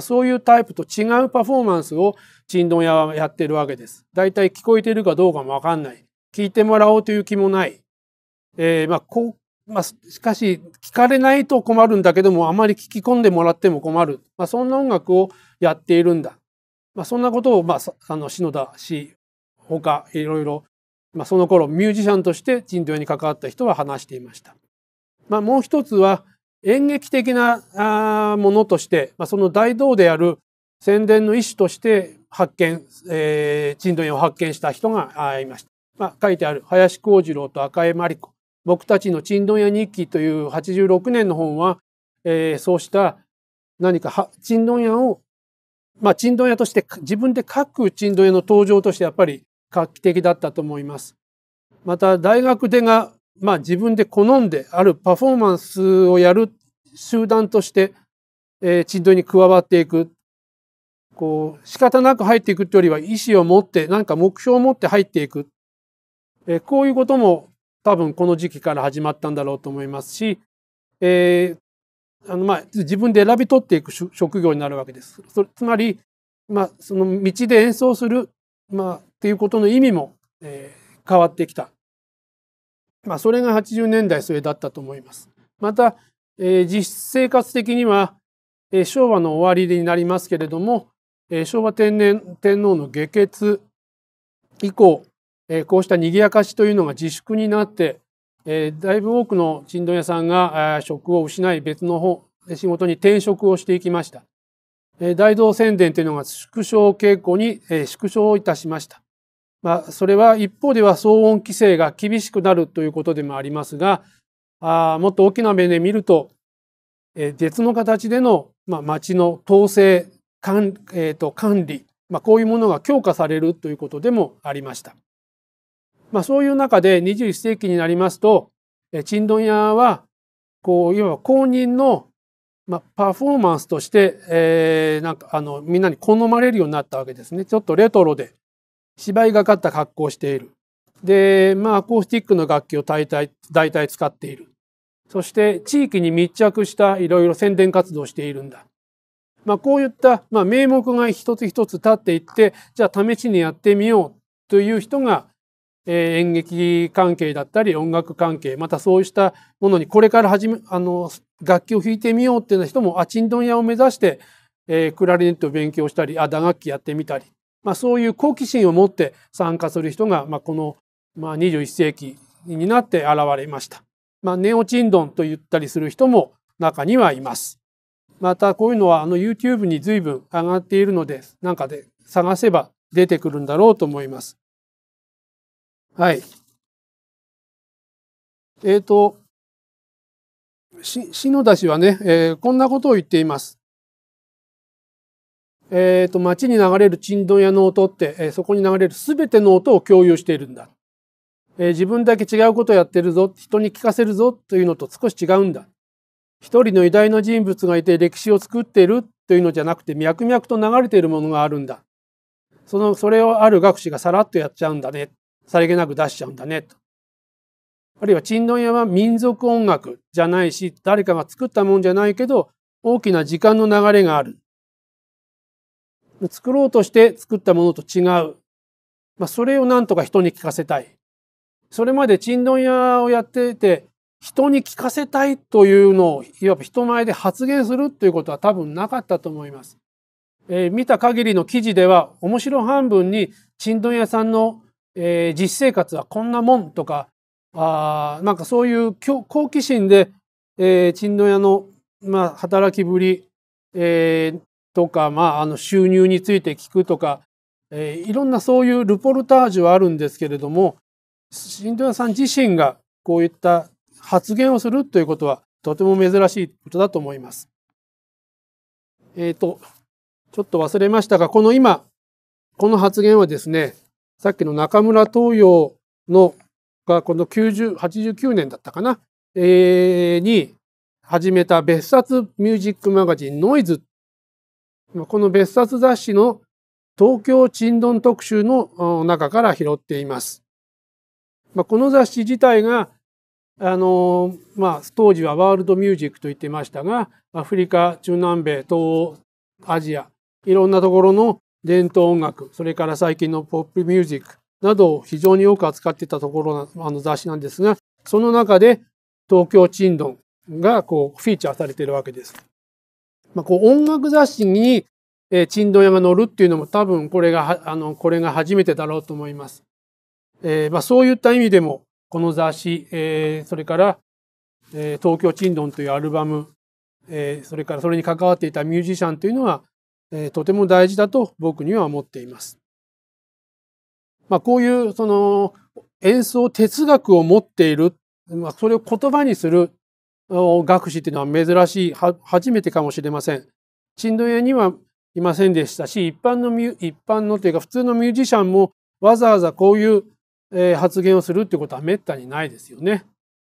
そういうタイプと違うパフォーマンスを鎮道屋はやってるわけです。だいたい聞こえてるかどうかもわかんない。聞いてもらおうという気もない。えー、まあ、こまあ、しかし、聞かれないと困るんだけども、あまり聞き込んでもらっても困る。まあ、そんな音楽をやっているんだ。まあ、そんなことを、まあ、あの、篠田氏、他、いろいろ、まあ、その頃、ミュージシャンとして人道に関わった人は話していました。まあ、もう一つは、演劇的なものとして、まあ、その大道である宣伝の意思として発見、えー、人道院を発見した人がいました。まあ、書いてある林幸次郎と赤江真理子。僕たちの「チンドン屋日記」という86年の本は、えー、そうした何かチンドン屋をまあちン屋として自分で書くチンドン屋の登場としてやっぱり画期的だったと思います。また大学でが、まあ、自分で好んであるパフォーマンスをやる集団として、えー、ちんに加わっていくこう仕方なく入っていくというよりは意思を持って何か目標を持って入っていく、えー、こういうことも多分この時期から始まったんだろうと思いますし、えー、あのまあ自分で選び取っていく職業になるわけです。つまり、まあ、その道で演奏する、まあ、っていうことの意味も、えー、変わってきた。まあ、それが80年代それだったと思います。また、えー、実生活的には、えー、昭和の終わりになりますけれども、えー、昭和天然天皇の下血以降、えこうした賑やかしというのが自粛になって、えだいぶ多くのちん屋さんが職を失い別の方仕事に転職をしていきました。え大道宣伝というのが縮小傾向に、え縮小いたしました。まあ、それは一方では騒音規制が厳しくなるということでもありますが、あもっと大きな目で見ると、え別の形での、まあ、町の統制管,、えー、と管理、まあ、こういうものが強化されるということでもありました。まあ、そういう中で21世紀になりますと、チンドン屋は、こう、いわば公認の、まあ、パフォーマンスとして、えー、なんか、あの、みんなに好まれるようになったわけですね。ちょっとレトロで、芝居がかった格好をしている。で、まあ、アコースティックの楽器を大体、大体使っている。そして、地域に密着したいろいろ宣伝活動をしているんだ。まあ、こういった、まあ、名目が一つ一つ立っていって、じゃあ試しにやってみようという人が、えー、演劇関係だったり音楽関係またそうしたものにこれから始めあの楽器を弾いてみようっていう人もアチンドン屋を目指して、えー、クラリネットを勉強したりあ打楽器やってみたり、まあ、そういう好奇心を持って参加する人が、まあ、この、まあ、21世紀になって現れました。まあ、ネオチンドンと言ったりする人も中にはいます。またこういうのはあの YouTube に随分上がっているので、なんかで探せば出てくるんだろうと思います。はい。えっ、ー、と、篠田氏はね、えー、こんなことを言っています。えっ、ー、と、街に流れる沈殿屋の音って、えー、そこに流れるすべての音を共有しているんだ。えー、自分だけ違うことやってるぞ、人に聞かせるぞというのと少し違うんだ。一人の偉大な人物がいて歴史を作っているというのじゃなくて脈々と流れているものがあるんだ。その、それをある学士がさらっとやっちゃうんだね。さりげなく出しちゃうんだねと。あるいは、チンドン屋は民族音楽じゃないし、誰かが作ったもんじゃないけど、大きな時間の流れがある。作ろうとして作ったものと違う。まあ、それをなんとか人に聞かせたい。それまでチンドン屋をやってて、人に聞かせたいというのを、いわば人前で発言するということは多分なかったと思います。えー、見た限りの記事では、面白半分に、チンドン屋さんのえー、実生活はこんなもんとか、あなんかそういう好奇心で、えー、ド料屋の、まあ、働きぶり、えー、とか、まあ、あの収入について聞くとか、えー、いろんなそういうルポルタージュはあるんですけれども、新藤屋さん自身がこういった発言をするということは、とても珍しいことだと思います。えっ、ー、と、ちょっと忘れましたが、この今、この発言はですね、さっきの中村東洋のがこの90 89年だったかな、えー、に始めた別冊ミュージックマガジンノイズ。この別冊雑誌の東京珍丼特集の中から拾っています。まあ、この雑誌自体が、あのまあ、当時はワールドミュージックと言ってましたが、アフリカ、中南米、東欧、アジア、いろんなところの伝統音楽、それから最近のポップミュージックなどを非常によく扱っていたところのあの雑誌なんですが、その中で東京チンドンがこうフィーチャーされているわけです。まあ、こう音楽雑誌に、えー、チンドン屋が載るっていうのも多分これが、あの、これが初めてだろうと思います。えー、まあ、そういった意味でも、この雑誌、えー、それから、え東京チンドンというアルバム、えそれからそれに関わっていたミュージシャンというのは、えとても大事だと僕には思っています。まあ、こういうその演奏哲学を持っている、まあ、それを言葉にする学士というのは珍しい初めてかもしれません。チ珍道屋にはいませんでしたし一般の一般のというか普通のミュージシャンもわざわざこういう発言をするってことはめったにないですよね。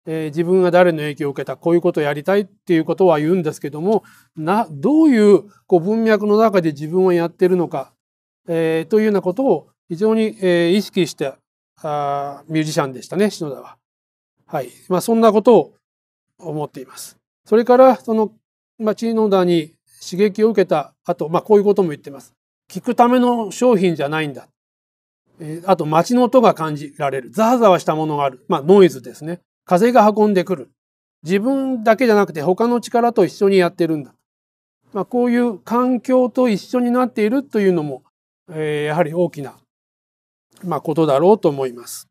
えー、自分が誰の影響を受けたこういうことをやりたいっていうことは言うんですけどもなどういうこう文脈の中で自分をやってるのか、えー、というようなことを非常に、えー、意識してあミュージシャンでしたね篠田は。はいまあ、そんなことを思っています。それからその、まあ、チに刺激を受けた後、まあ、こういうことも言ってます。聞くための商品じゃないんだ。えー、あと街の音が感じられる。ザワザワしたものがある。まあノイズですね。風が運んでくる。自分だけじゃなくて他の力と一緒にやってるんだ。まあ、こういう環境と一緒になっているというのも、えー、やはり大きな、まあ、ことだろうと思います。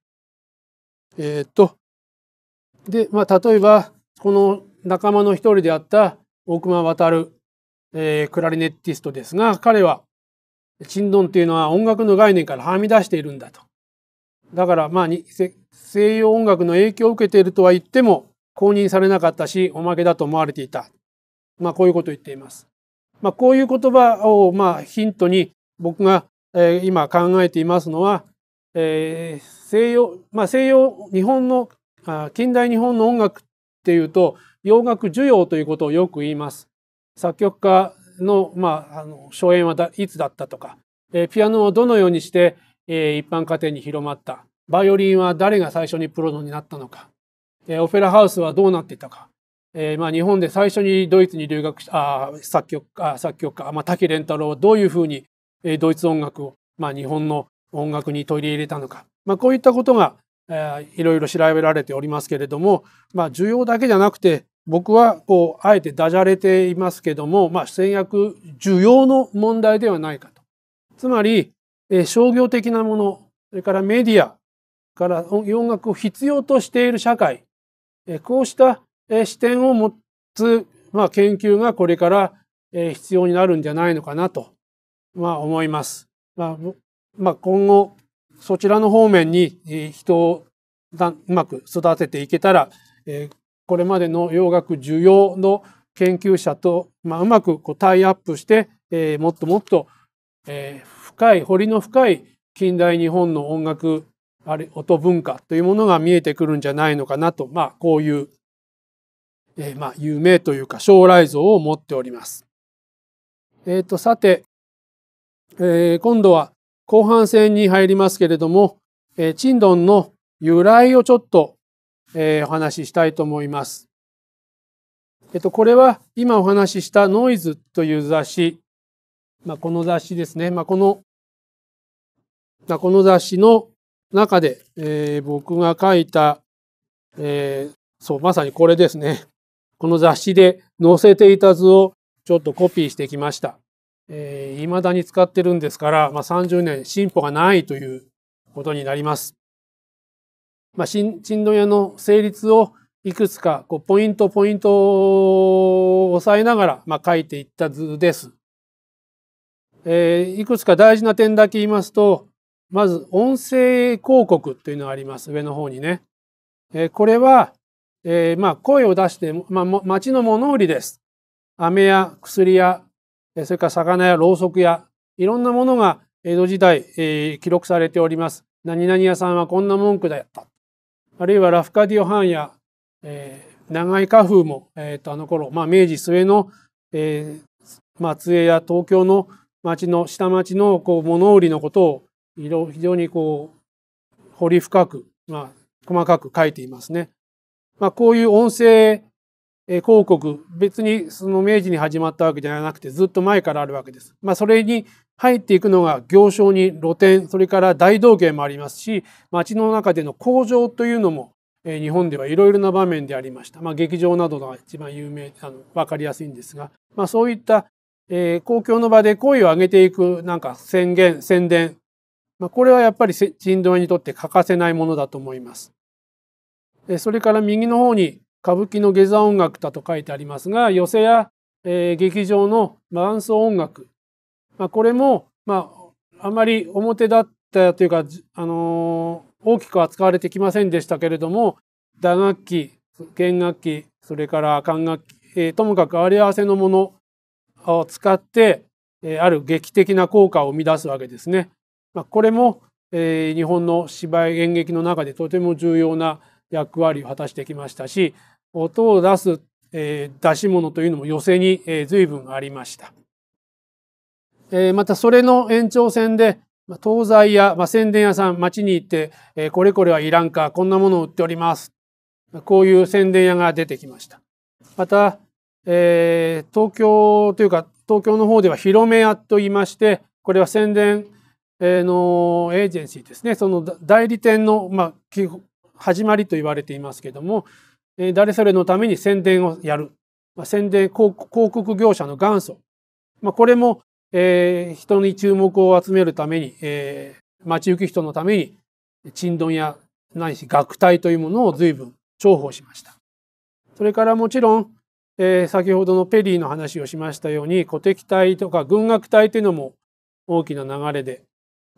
えー、っと、で、まあ、例えば、この仲間の一人であった大熊渉、えー、クラリネッティストですが、彼は、チンドンというのは音楽の概念からはみ出しているんだと。だからまあ西洋音楽の影響を受けているとは言っても公認されなかったしおまけだと思われていた、まあ、こういうことを言っています。まあ、こういう言葉をまあヒントに僕が、えー、今考えていますのは、えー、西洋、まあ、西洋日本のあ近代日本の音楽っていうと洋楽需要ということをよく言います。作曲家の,、まあ、あの初演はいつだったとか、えー、ピアノをどのようにしてえ一般家庭に広まった。バイオリンは誰が最初にプロになったのか。えオペラハウスはどうなっていたか。えー、まあ、日本で最初にドイツに留学したあ作曲家作曲家、まあ、滝蓮太郎はどういうふうに、えー、ドイツ音楽を、まあ、日本の音楽に取り入れたのか、まあ、こういったことが、えー、いろいろ調べられておりますけれども、まあ、需要だけじゃなくて僕はこうあえてダジャレていますけども、まあ、戦略需要の問題ではないかと。つまり、え商業的なもの、それからメディア、から音楽を必要としている社会、えこうしたえ視点を持つ、まあ、研究がこれからえ必要になるんじゃないのかなと、まあ、思います。まあ、まあ、今後、そちらの方面にえ人をだうまく育てていけたら、えこれまでの洋楽需要の研究者と、まあ、うまくこうタイアップして、えもっともっと、え深い彫りの深い近代日本の音楽あれ音文化というものが見えてくるんじゃないのかなとまあこういう、えー、まあ夢というか将来像を持っております。えーと、さて、えー、今度は後半戦に入りますけれども、えー、チンドンの由来をちょっと、えー、お話ししたいと思います。えっ、ー、と、これは今お話ししたノイズという雑誌、まあ、この雑誌ですね、まあ、このこの雑誌の中で、えー、僕が書いた、えー、そう、まさにこれですね。この雑誌で載せていた図をちょっとコピーしてきました。えー、未だに使ってるんですから、まあ、30年進歩がないということになります。まあ、新、新問屋の成立をいくつか、こう、ポイント、ポイントを押さえながら、まあ、書いていった図です。えー、いくつか大事な点だけ言いますと、まず音声広告というのがあります。上の方にね。えー、これは、えー、まあ、声を出して、まあ、町の物売りです。飴や薬や、それから魚やろうそくや、いろんなものが江戸時代、えー、記録されております。何々屋さんはこんな文句だよ。あるいはラフカディオハンや、えー、長井家風も、えー、とあの頃、まあ、明治末の、えー、松江や東京の町の下町のこう物売りのことを非常にこう、掘り深く、まあ、細かく書いていますね。まあ、こういう音声広告、別にその明治に始まったわけじゃなくて、ずっと前からあるわけです。まあ、それに入っていくのが行商に露店、それから大道芸もありますし、街の中での工場というのも、日本ではいろいろな場面でありました。まあ、劇場などが一番有名、あの、わかりやすいんですが、まあ、そういった、えー、公共の場で声を上げていく、なんか宣言、宣伝、まあ、これはやっぱり人道にとって欠かせないものだと思います。それから右の方に歌舞伎の下座音楽だと書いてありますが寄席や、え劇場の伴奏音楽、まあ、これも、まあ、あまり表だったというか、あのー、大きく扱われてきませんでしたけれども打楽器弦楽器それから管楽器、えー、ともかくあり合わせのものを使って、えー、ある劇的な効果を生み出すわけですね。まあ、これも、えー、日本の芝居演劇の中でとても重要な役割を果たしてきましたし音を出す、えー、出し物というのも寄せに、えー、随分ありました。えー、またそれの延長線で東西や、まあ、宣伝屋さん街に行って、えー、これこれはいらんかこんなものを売っておりますこういう宣伝屋が出てきました。また、えー、東京というか東京の方では広め屋と言いましてこれは宣伝のエージェンシーですね、その代理店の、まあ、始まりと言われていますけども、誰それのために宣伝をやる、まあ、宣伝広告業者の元祖、まあ、これも、えー、人に注目を集めるために、えー、街行く人のために鎮丼やないし学体というものを随分重宝しました。それからもちろん、えー、先ほどのペリーの話をしましたように、古敵隊とか軍楽隊というのも大きな流れで、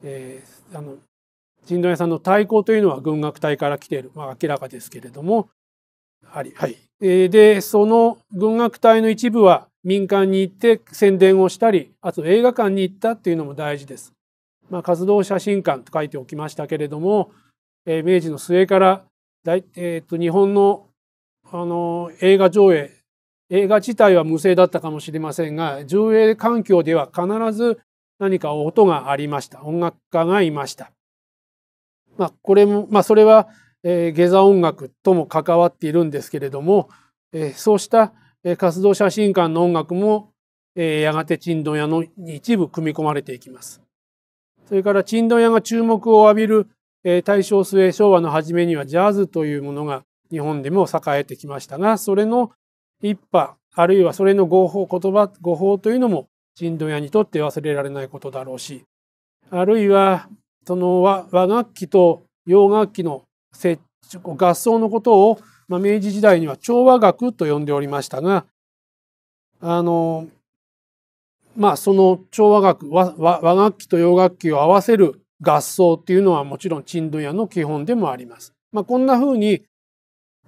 えー、あの陣内さんの対抗というのは軍楽隊から来ている、まあ、明らかですけれどもはり、はいえー、でその軍楽隊の一部は民間に行って宣伝をしたりあと映画館に行ったっていうのも大事です。まあ、活動写真館と書いておきましたけれども、えー、明治の末から大、えーと、と日本のあの映画上映映画自体は無声だったかもしれませんが上映環境では必ず何か音がありました。音楽家がいました。まあ、これも、まあ、それは、えー、下座音楽とも関わっているんですけれども、えー、そうした、え活動写真館の音楽も、えー、やがてチンドン屋の一部組み込まれていきます。それからチンドン屋が注目を浴びる、えー、大正末昭和の初めにはジャズというものが日本でも栄えてきましたが、それの一派、あるいはそれの合法、言葉、語法というのも人道屋にとって忘れられないことだろうしあるいはその和楽器と洋楽器の合奏のことを、まあ、明治時代には調和楽と呼んでおりましたがあのまあその調和楽和和楽器と洋楽器を合わせる合奏っていうのはもちろんチンドゥヤの基本でもあります。まあ、こんなふうに、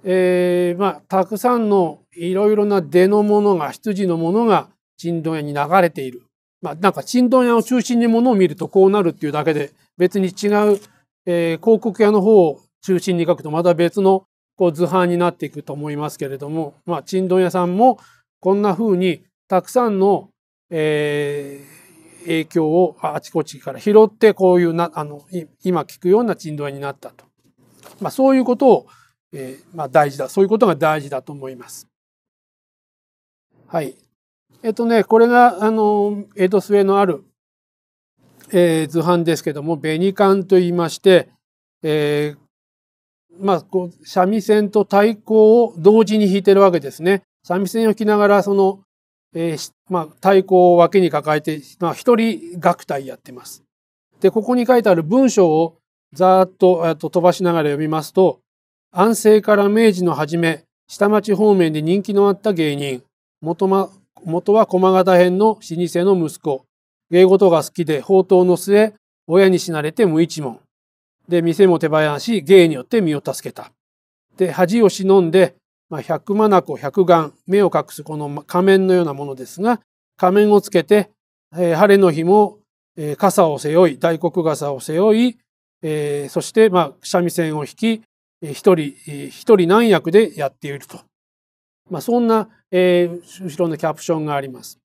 えーまあ、たくさんのいろいろな出のものが羊のものがチンドン屋に流れている。まあ、なんかチンドン屋を中心にものを見るとこうなるっていうだけで、別に違う、えー、広告屋の方を中心に書くとまた別のこう図版になっていくと思いますけれども、まあ、チンドン屋さんもこんな風にたくさんの、えー、影響をあちこちから拾ってこういうなあの今聞くようなチンドン屋になったと、まあ、そういうことを、えーまあ、大事だそういうことが大事だと思います。はい、えっとね、これが、あの、江戸末のある、えー、図版ですけども、紅冠と言いまして、えー、まあ、こう、三味線と太鼓を同時に弾いてるわけですね。三味線を弾きながら、その、えー、まあ、太鼓を脇に抱えて、まあ、一人楽隊やってます。で、ここに書いてある文章をざーっとと飛ばしながら読みますと、安政から明治の初め、下町方面で人気のあった芸人、元ま、元は駒形編の老舗の息子。芸事が好きで宝刀の末、親に死なれて無一文。で、店も手早し、芸によって身を助けた。で、恥を忍んで、まあ、百眼百眼、目を隠すこの仮面のようなものですが、仮面をつけて、えー、晴れの日も、えー、傘を背負い、大黒傘を背負い、えー、そして、まあ、三味線を弾き、一人、一人何役でやっていると。まあ、そんな、えー、後ろのキャプションがあります。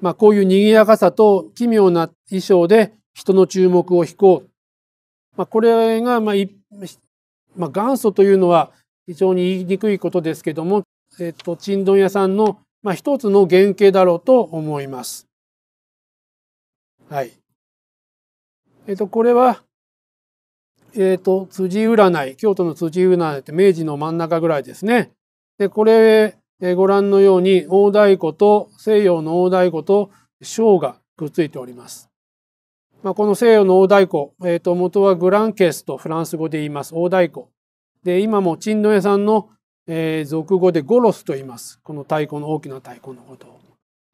まあ、こういう賑やかさと奇妙な衣装で人の注目を引こう。まあ、これが、まあまあ、元祖というのは非常に言いにくいことですけども、えっと、ちんどん屋さんの、まあ、一つの原型だろうと思います。はい。えっと、これは、えっと、辻占い、京都の辻占いって明治の真ん中ぐらいですね。で、これ、えご覧のように大太鼓と西洋の大太鼓と小がくっついております。まあ、この西洋の大太鼓、えっ、ー、と、元はグランケスとフランス語で言います。大太鼓。で、今もチンドエさんの、えー、俗語でゴロスと言います。この太鼓の大きな太鼓のことを。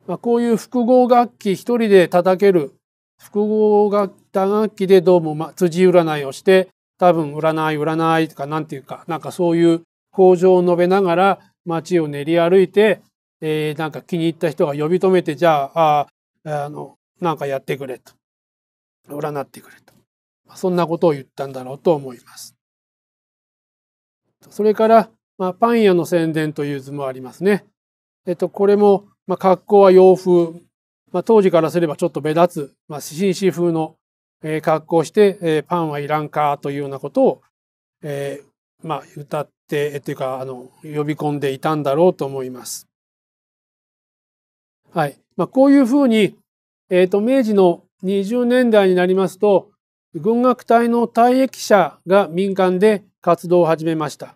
まあ、こういう複合楽器一人で叩ける複合楽器でどうも、まあ、辻占いをして、多分占い占いとか何ていうか、なんかそういう口上を述べながら街を練り歩いて、えー、なんか気に入った人が呼び止めて、じゃあ、ああの、なんかやってくれと。占ってくれと。そんなことを言ったんだろうと思います。それから、まあ、パン屋の宣伝という図もありますね。えっと、これも、まあ、格好は洋風。まあ、当時からすればちょっと目立つ、まあ、紳士風の、えー、格好をして、えー、パンはいらんかというようなことを、えー、まあ、歌ってっていうかあの呼び込んでいたんだろうと思います。はいまあ、こういうふうに、えーと、明治の20年代になりますと軍楽隊の退役者が民間で活動を始めました。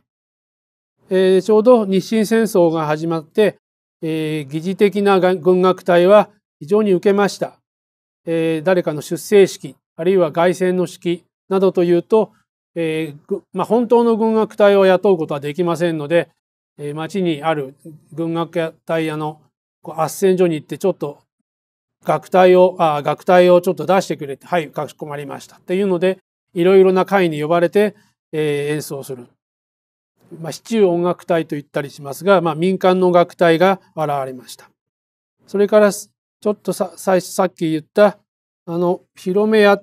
えー、ちょうど日清戦争が始まって、えー、疑似的な軍楽隊は非常に受けました。えー、誰かの出征式あるいは凱旋の式などというとえーまあ、本当の軍楽隊を雇うことはできませんので、えー、町にある軍楽隊屋の斡旋所に行ってちょっと学隊をあ学隊をちょっと出してくれてはいかしこまりましたっていうのでいろいろな会に呼ばれて、えー、演奏する、まあ、市中音楽隊と言ったりしますが、まあ、民間の楽隊が現れましたそれからちょっとささっき言ったあの広め屋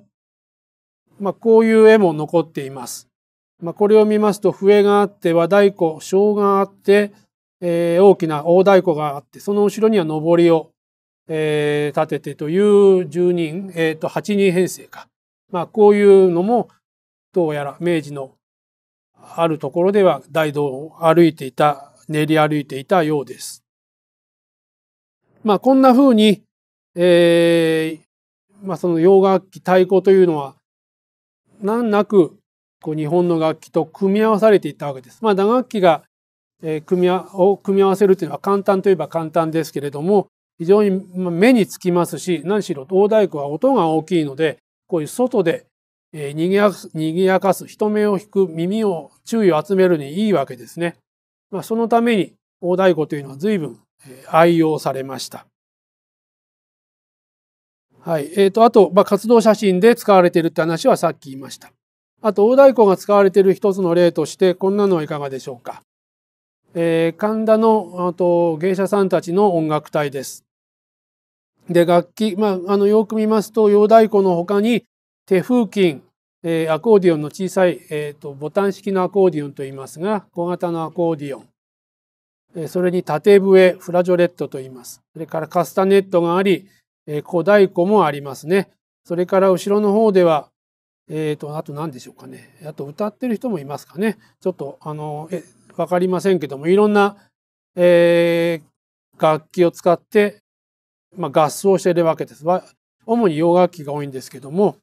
まあ、こういう絵も残っています。まあ、これを見ますと笛があって和太鼓小があって、えー、大きな大太鼓があってその後ろには上りを、えー、立ててという10人、えー、と8人編成か、まあ、こういうのもどうやら明治のあるところでは大道を歩いていた練り歩いていたようです。まあ、こんな風に、えーまあ、その洋楽器太鼓というのは難なくこう日本の楽器と組み合わされていったわけです。まあ、打楽器が、えー、組み合を組み合わせるというのは簡単といえば簡単ですけれども非常に目につきますし何しろ大太鼓は音が大きいのでこういう外で、えー、にぎやにぎやかす人目を引く耳を注意を集めるにいいわけですね。まあ、そのために大太鼓というのは随分愛用されました。はい。えっ、ー、と、あと、まあ、活動写真で使われているって話はさっき言いました。あと、大太鼓が使われている一つの例として、こんなのはいかがでしょうか。えー、神田の、あと、芸者さんたちの音楽隊です。で、楽器、まあ、あの、よく見ますと、洋太鼓の他に、手風琴、えー、アコーディオンの小さい、えーと、ボタン式のアコーディオンと言いますが小型のアコーディオン、えー、それに縦笛フラジョレットと言いますそれからカスタネットがありえ小太鼓もありますね。それから後ろの方では、えっ、ー、と、あと何でしょうかね。あと歌ってる人もいますかね。ちょっと、あの、え、わかりませんけども、いろんな、えー、楽器を使って、まあ、合奏しているわけです。主に洋楽器が多いんですけども、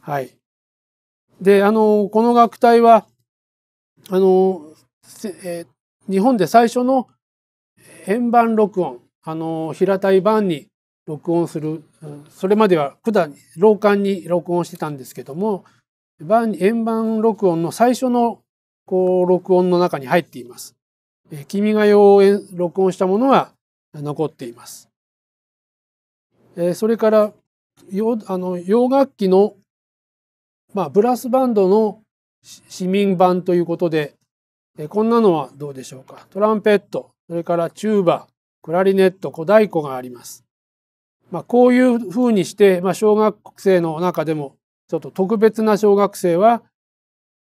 はい。で、あの、この楽隊は、あの、えー、日本で最初の円盤録音、あの、平たい版に録音するそれまでは管廊下に録音してたんですけども円盤録音の最初のこう録音の中に入っています。え君が代を録音したものは残っています。えそれから洋あの洋楽器の、まあ、ブラスバンドの市民版ということで、えこんなのはどうでしょうかトランペットそれからチューバクラリネット小太鼓があります。まあ、こういうふうにして、まあ、小学生の中でもちょっと特別な小学生は、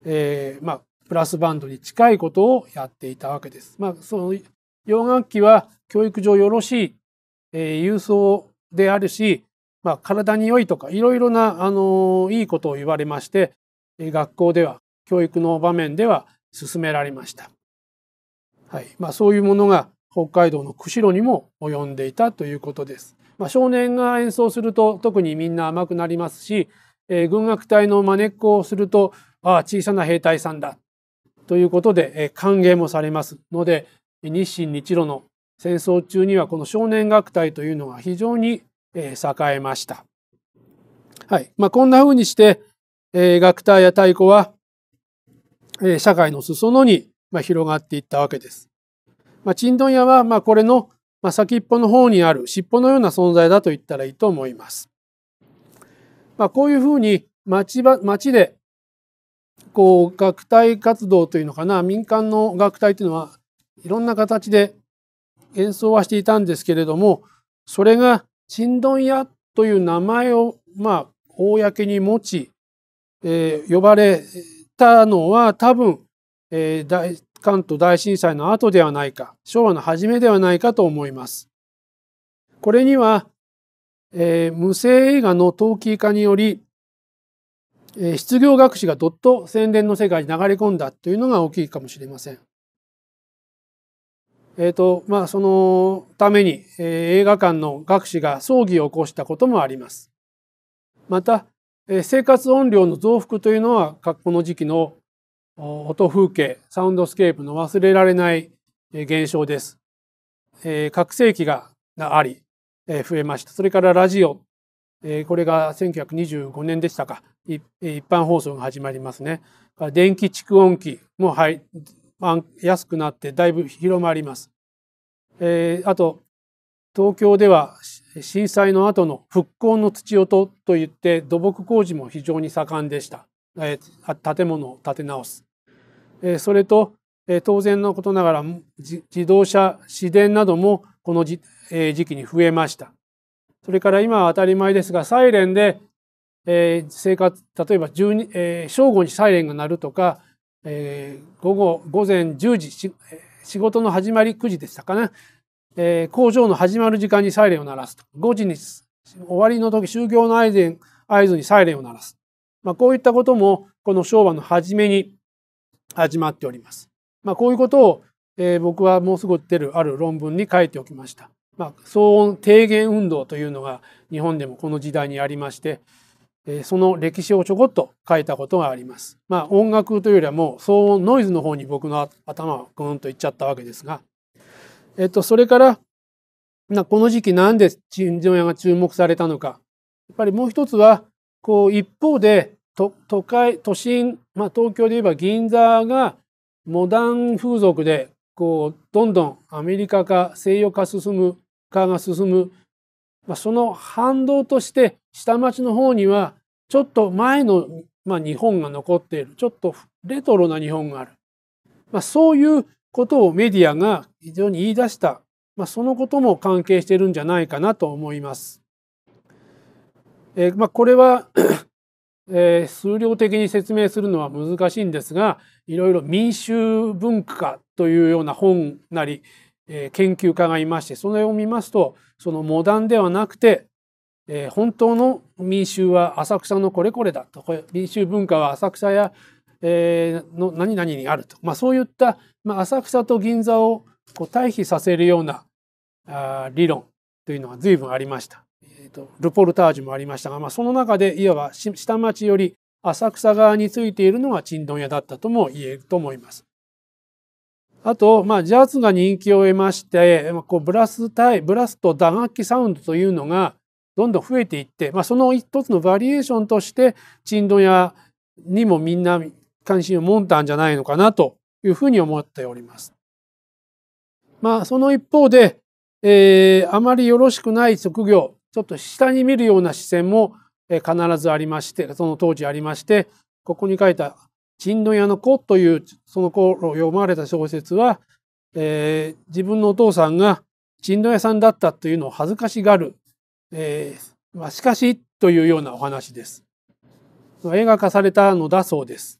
えー、まあ、プラスバンドに近いことをやっていたわけです。まあ、その洋楽器は教育上よろしい、えー、郵送であるし、まあ、体に良いとかいろいろな、あのいいことを言われまして、学校では教育の場面では進められました。はいまあ、そういうものが北海道の釧路にも及んでいたということです。まあ、少年が演奏すると特にみんな甘くなりますし、えー、軍楽隊の真似っこをすると、ああ、小さな兵隊さんだ。ということで、えー、歓迎もされますので、日清日露の戦争中にはこの少年楽隊というのが非常に、えー、栄えました。はい。まあ、こんな風にして、えー、楽隊や太鼓は、えー、社会の裾野に、まあ、広がっていったわけです。まあ、チンド屋は、まあ、これのまあ、先っぽの方にある尻尾のような存在だと言ったらいいと思います。まあ、こういうふうに町ば町でこう学体活動というのかな民間の学体というのはいろんな形で演奏はしていたんですけれどもそれがちんどん屋という名前をまあ公に持ち、えー、呼ばれたのは多分、えー、関東大震災の後ではないか、昭和の初めではないかと思います。これには、えー、無声映画の陶器化により、えー、失業学士がどっと宣伝の世界に流れ込んだというのが大きいかもしれません。えっ、ー、と、まあ、そのために、えー、映画館の学士が葬儀を起こしたこともあります。また、えー、生活音量の増幅というのは、この時期の音風景、サウンドスケープの忘れられない現象です。えー、拡声器があり、えー、増えました。それからラジオ、えー、これが1925年でしたか、一般放送が始まりますね。電気蓄音機も、はい、安くなってだいぶ広まります。えー、あと、東京では震災の後の復興の土音といって土木工事も非常に盛んでした。建物を建て直す、それと、当然のことながら自動車市電などもこの時期に増えましたそれから今は当たり前ですがサイレンで、生活例えば正午にサイレンが鳴るとか、午後午前10時仕事の始まり9時でしたかね、工場の始まる時間にサイレンを鳴らすと5時に終わりの時就業の合図にサイレンを鳴らすまあ、こういったこともこの昭和の初めに始まっております。まあ、こういうことを、えー、僕はもうすぐ出るある論文に書いておきました。まあ、騒音低減運動というのが日本でもこの時代にありまして、えー、その歴史をちょこっと書いたことがあります。まあ、音楽というよりはもう騒音ノイズの方に僕の頭はグーンといっちゃったわけですが、えっと、それからこの時期なんで陳情屋が注目されたのかやっぱりもう一つはこう一方で都会都心、まあ、東京で言えば銀座がモダン風俗でこうどんどんアメリカ化西洋化進む化が進む、まあ、その反動として下町の方にはちょっと前の、まあ、日本が残っているちょっとレトロな日本がある、まあ、そういうことをメディアが非常に言い出した、まあ、そのことも関係してるんじゃないかなと思います。えー、まあ、これはえー、数量的に説明するのは難しいんですがいろいろ民衆文化というような本なり、えー、研究家がいましてそれを見ますとそのモダンではなくて、えー、本当の民衆は浅草のこれこれだとこれ民衆文化は浅草や、えー、の何々にあると、まあ、そういった、まあ、浅草と銀座をこう対比させるようなあ理論というのが随分ありました。とルポルタージュもありましたが、まあ、その中でいわば下町より浅草側についているのがどん屋だったとも言えると思います。あと、まあ、ジャズが人気を得まして、まあ、こうブラス対ブラスと打楽器サウンドというのがどんどん増えていって、まあ、その一つのバリエーションとして珍丼屋にもみんな関心を持ったんじゃないのかなというふうに思っております。まあ、その一方で、えー、あまりよろしくない職業ちょっと下に見るような視線も必ずありまして、その当時ありまして、ここに書いたどの屋の子というその頃読まれた小説は、えー、自分のお父さんがどの屋さんだったというのを恥ずかしがる、えー、まあ、しかしというようなお話です。映画化されたのだそうです。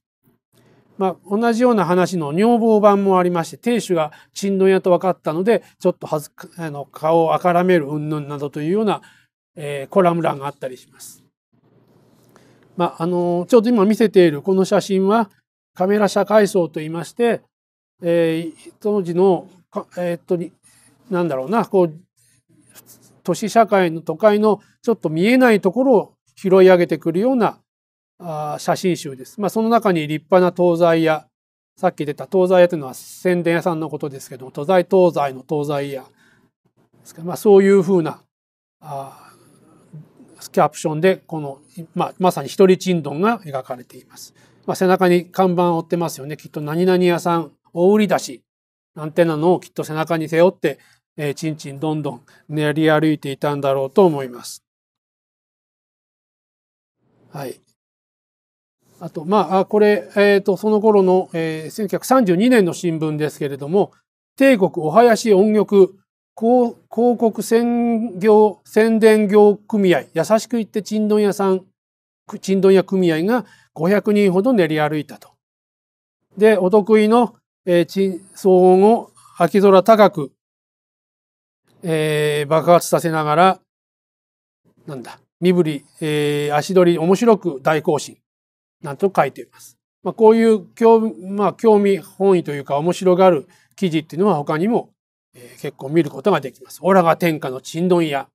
まあ、同じような話の女房版もありまして亭主がどの屋と分かったのでちょっとあの顔をあからめる云々などというようなえー、コラム欄があったりします。まあ、あのちょうど今見せているこの写真はカメラ社会層といいまして、えー、当時のえー、っとなんだろうなこう都市社会の都会のちょっと見えないところを拾い上げてくるようなあ写真集です。まあ、その中に立派な東西屋さっき出た東西屋というのは宣伝屋さんのことですけども東西東西の東西屋ですか、まあ、そういうふうなあキャプションでこの、まあ、まさに一人ちんどんが描かれています。まあ、背中に看板を追ってますよね。きっと何々屋さん、大売り出し、なんてなのをきっと背中に背負って、えー、ちんちんどんどん練り歩いていたんだろうと思います。はい。あと、まあ、これ、えっ、ー、と、その頃の、えー、1932年の新聞ですけれども、帝国お囃子音曲広告専業、宣伝業組合、優しく言ってちんどん屋さん、ちんどん屋組合が500人ほど練り歩いたと。で、お得意の、えー、騒音を秋空高く、えー、爆発させながら、なんだ、身振り、えー、足取り、面白く大行進、なんと書いています。まあ、こういう興,、まあ、興味本位というか面白がる記事っていうのは他にもえー、結構見ることができます。オラが天下の沈論や、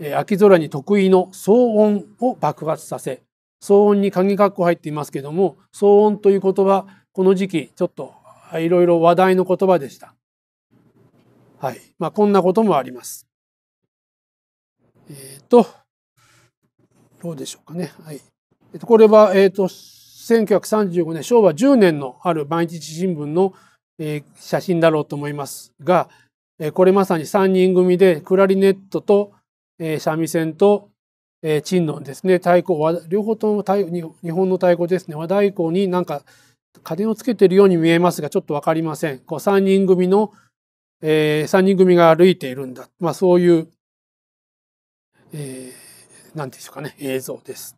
えー、秋空に得意の騒音を爆発させ、騒音に鍵括弧入っていますけども、騒音という言葉、この時期ちょっといろいろ話題の言葉でした。はい。まあ、こんなこともあります。えっ、ー、と、どうでしょうかね。はい。これは、えっ、ー、と、1935年、昭和10年のある毎日新聞のえ写真だろうと思いますが、えこれまさに3人組でクラリネットと、え三味線と、えー、チンのですね太鼓両方とも日本の太鼓ですね和太鼓になんか電をつけているように見えますがちょっと分かりませんこう3人組の、えー、3人組が歩いているんだ、まあ、そういう、えー、なんでしょうかね映像です。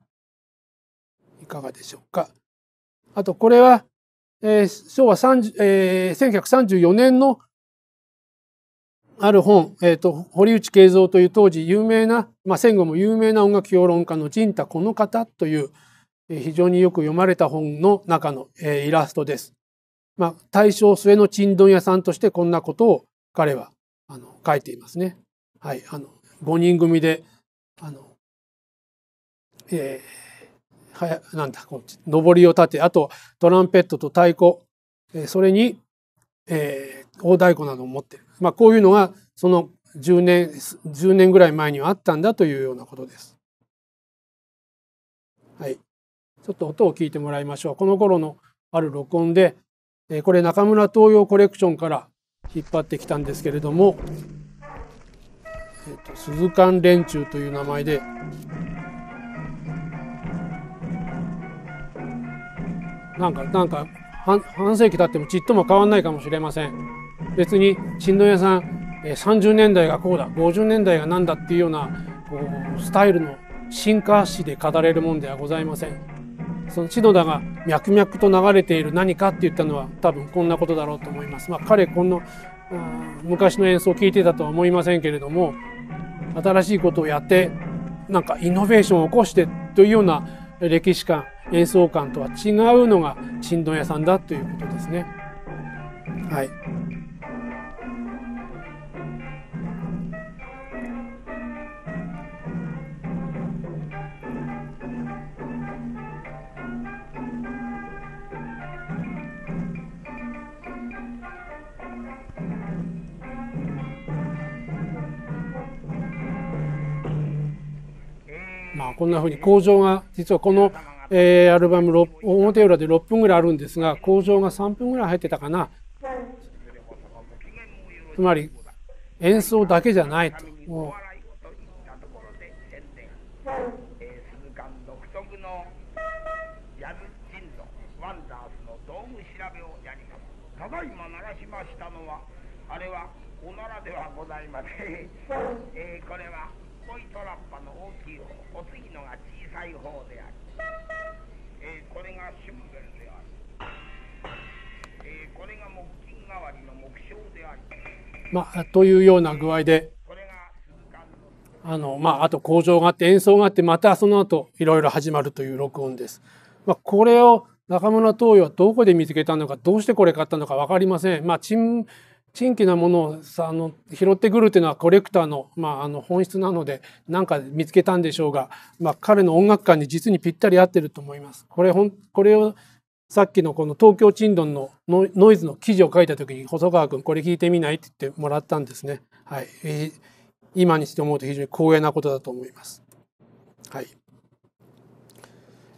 いかがでしょうか。あとこれはえー、昭和30、えー、1934年のある本、えー、と、堀内慶三という当時有名な、まあ、戦後も有名な音楽評論家の陣太この方という、えー、非常によく読まれた本の中の、えー、イラストです。まあ、大正末のちんどん屋さんとしてこんなことを彼はあの書いていますね。はい、あの5人組であの、えはやなんだこの上りを立てあとトランペットと太鼓、えそれに、えー、大太鼓などを持ってる、まあ、こういうのがその10年10年ぐらい前にはあったんだというようなことです。はい、ちょっと音を聞いてもらいましょう。この頃のある録音で、えー、これ中村東洋コレクションから引っ張ってきたんですけれども「えーと、と鈴鹿連中」という名前でなんかなんか半半世紀経ってもちっとも変わんないかもしれません別に新聞屋さん30年代がこうだ50年代が何だっていうようなこうスタイルの進化史で語れるもんではございませんその篠田が脈々と流れている何かって言ったのは多分こんなことだろうと思いますまあ彼この昔の演奏を聞いてたとは思いませんけれども新しいことをやってなんかイノベーションを起こしてというような歴史観演奏感とは違うのが新聞屋さんだということですね。はい。まあ、こんな風に工場が実はこのえー、アルバム表裏で6分ぐらいあるんですが工場が3分ぐらい入ってたかなつまり演奏だけじゃないと。ただいま鳴らしましたのはあれはではございません、えー、これは恋トラッパの大きい方お次のが小さい方であるれが新聞である、えー、これが木金代わりの目標でありまあというような具合であのまああと工場があって演奏があってまたその後いろいろ始まるという録音です。まあ、これを中村東洋はどこで見つけたのかどうしてこれ買ったのか分かりません。まあ、新規なものをさあの拾ってくるっていうのはコレクターの,、まあ、あの本質なので何か見つけたんでしょうが、まあ、彼の音楽観に実にぴったり合ってると思います。これほんこれをさっきのこの東京珍丼のノイズの記事を書いた時に細川君これ聞いてみないって言ってもらったんですね。はい、え今にして思うと非常に光栄なことだと思います。はい。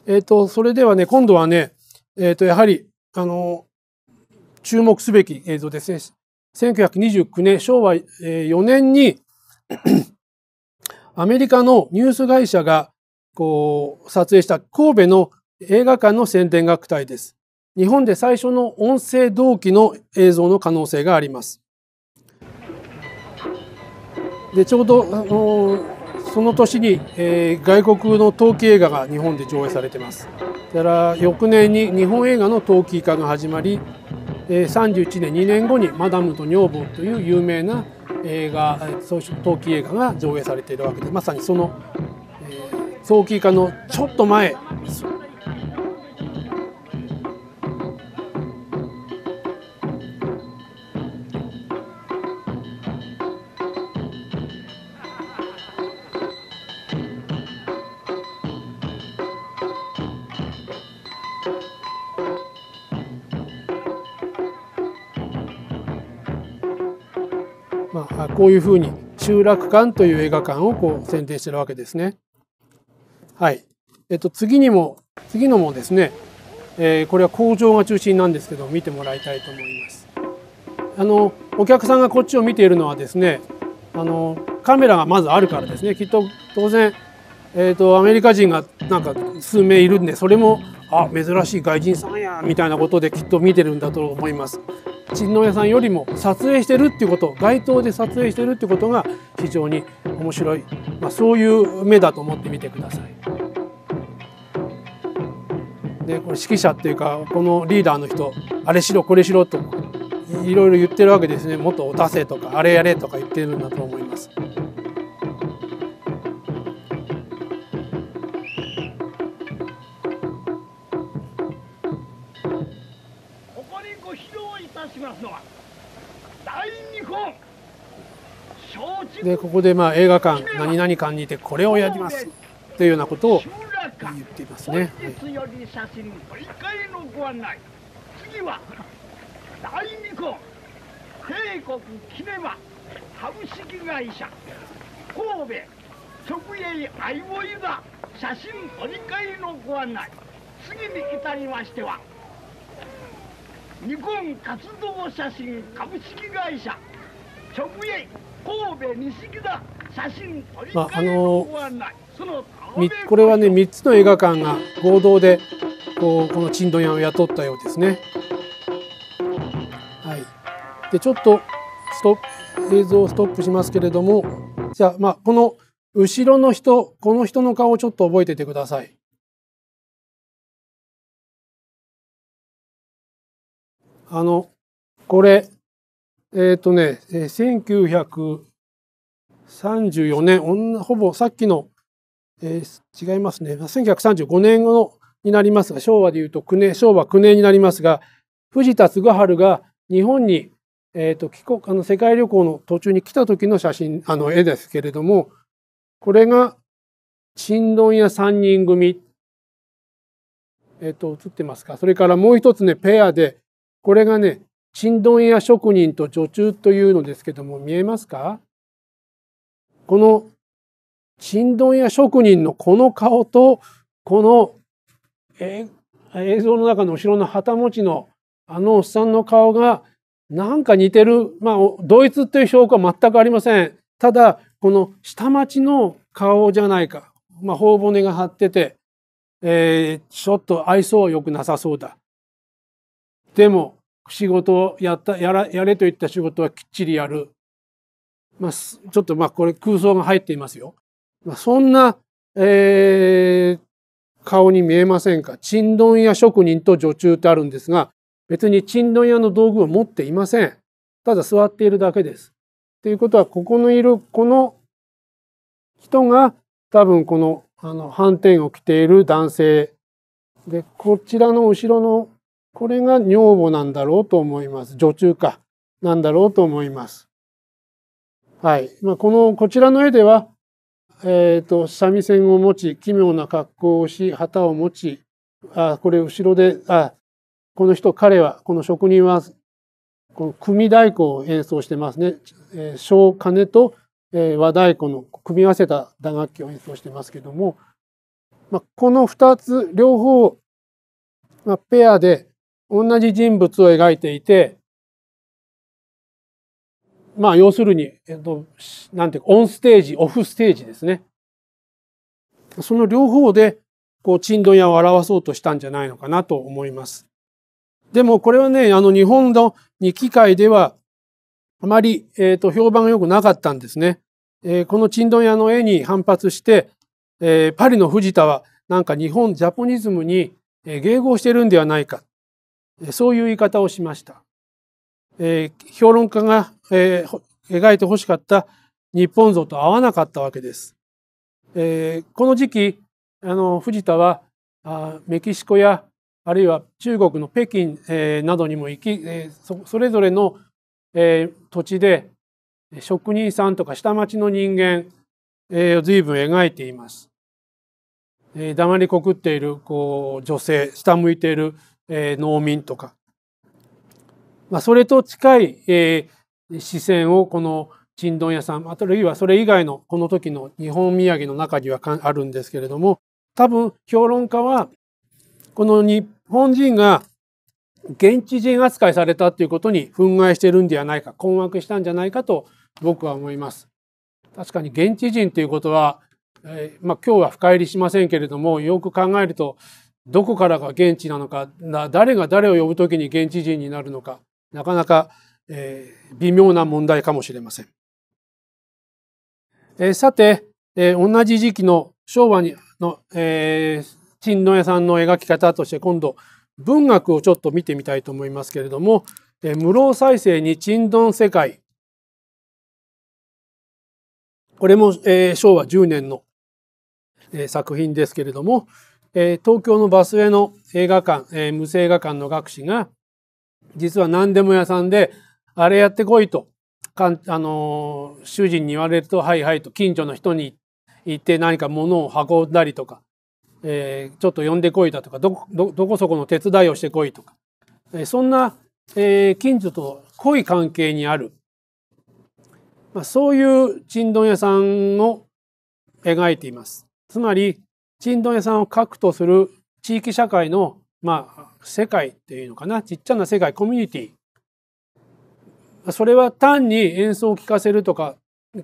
えっ、ー、とそれではね今度はねえっ、ー、とやはりあの注目すべき映像ですね。1929年、昭和4年に アメリカのニュース会社がこう撮影した神戸の映画館の宣伝学隊です。日本で最初の音声同期の映像の可能性があります。でちょうどあのその年に、えー、外国の陶器映画が日本で上映されています。だから翌年に日本映画の陶器化が始まりえ31年2年後に「マダムと女房」という有名な映画早期映画が上映されているわけでまさにその、えー、早期化のちょっと前こういうふうに集落館という映画館をこう選定してるわけですね。はい。えっと、次にも、次のもですね、えー、これは工場が中心なんですけど、見てもらいたいと思います。あの、お客さんがこっちを見ているのはですね、あの、カメラがまずあるからですね、きっと当然、えっ、ー、と、アメリカ人がなんか数名いるんで、それもあ珍しい外人さんやみたいなことできっと見てるんだと思います。陳農屋さんよりも撮影してるっていうこと街頭で撮影してるってことが非常に面白い、まあ、そういう目だと思ってみてください。でこれ指揮者っていうかこのリーダーの人あれしろこれしろといろいろ言ってるわけですねもっと出せとかあれやれとか言ってるんだと思います。でここでまあ映画館何々館にてこれをやりますというようなことを言っていますね。次は第帝国キネマ株式会社神戸直営相棒写真折り返りのご案内次に至りましては日本活動写真株式会社直営まああのこれはね3つの映画館が合同でこうこのチンドン屋を雇ったようですね。はい、でちょっとストップ映像をストップしますけれどもじゃあまあこの後ろの人この人の顔をちょっと覚えててください。あのこれえっ、ー、とね、1934年、ほぼさっきの、えー、違いますね、1935年後になりますが、昭和でいうと9年、昭和9年になりますが、藤田嗣治が日本に、えーと、帰国あの世界旅行の途中に来た時の写真、あの絵ですけれども、これが、新論屋3人組。えっ、ー、と、映ってますか。それからもう一つね、ペアで、これがね、珍丼屋職人と女中というのですけども見えますかこの珍丼屋職人のこの顔とこの、映像の中の後ろの旗持ちのあのおっさんの顔がなんか似てるまあドイツという証拠は全くありませんただこの下町の顔じゃないか、まあ、頬骨が張ってて、えー、ちょっと愛想は良くなさそうだでも仕事をやったやらやれといった仕事はきっちりやる、まあ、ちょっとまあこれ空想が入っていますよ。まあ、そんな、えー、顔に見えませんかちんどん屋職人と女中ってあるんですが別にちんどん屋の道具を持っていません。ただ座っているだけです。ということはここのいるこの人が多分このあの斑点を着ている男性でこちらの後ろのこれが女房なんだろうと思います。女中か。なんだろうと思います。はい。まあ、この、こちらの絵では、えっ、ー、と、三味線を持ち、奇妙な格好をし、旗を持ち、あ、これ後ろで、あ、この人、彼は、この職人は、この組太鼓を演奏してますね。えー、小金と、えー、和太鼓の組み合わせた打楽器を演奏してますけども、まあ、この二つ、両方、まあ、ペアで、同じ人物を描いていてまあ要するに、えっと、なんていうかオンステージオフステージですねその両方でこうチンドン屋を表そうとしたんじゃないのかなと思います。でもこれはねあの日本の日記界ではあまり、えーと、評判が良くなかったんですね。えー、このチンドン屋の絵に反発して、えー、パリの藤田はなんか日本ジャポニズムに迎合してるんではないかそういう言い方をしました。えー、評論家が、えー、描いてほしかった日本像と合わなかったわけです。えー、この時期あの藤田はあメキシコやあるいは中国の北京、えー、などにも行き、えー、そそれぞれの、えー、土地で職人さんとか下町の人間、えー、随分描いています。えー、黙りこくっているこう女性下向いているえー、農民とか、まあ、それと近い、えー、視線をこのちんどん屋さんあるいはそれ以外のこの時の日本土産の中にはあるんですけれども多分評論家はこの日本人が現地人扱いされたということに憤慨してるんではないか困惑したんじゃないかと僕は思います。確かに現地人ということは、えー、まあ、今日は深入りしませんけれどもよく考えるとどこからが現地なのか誰が誰を呼ぶときに現地人になるのかなかなか、えー、微妙な問題かもしれません。えー、さて、えー、同じ時期の昭和にの、えー、陳野屋さんの描き方として今度文学をちょっと見てみたいと思いますけれども「えー、無老再生に陳丼世界」これも、えー、昭和10年の、えー、作品ですけれども、えー、東京のバスへの映画館、えー、無声映画館の学士が、実は何でも屋さんで、あれやってこいと、かんあのー、主人に言われると、はいはいと、近所の人に行って何か物を運んだりとか、えー、ちょっと呼んでこいだとか、どどどこそこの手伝いをしてこいとか、えー、そんな、えー、近所と濃い関係にある、まあ、そういう珍丼屋さんを描いています。つまり、チンドン屋さんを核とする地域社会の、まあ、世界っていうのかな、ちっちゃな世界、コミュニティ。それは単に演奏を聴かせるとか、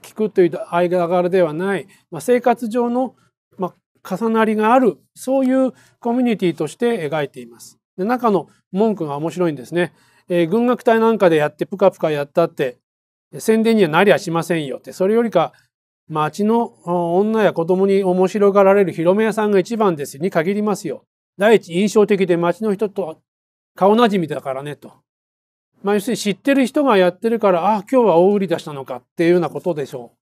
聞くという間柄ではない、まあ、生活上の、まあ、重なりがある、そういうコミュニティとして描いています。で中の文句が面白いんですね。えー、軍楽隊なんかでやってプカプカやったって宣伝にはなりゃしませんよってそれよりか町の女や子供に面白がられる広め屋さんが一番ですに限りますよ。第一印象的で町の人と顔なじみだからねと。まあ要するに知ってる人がやってるから、ああ、今日は大売り出したのかっていうようなことでしょ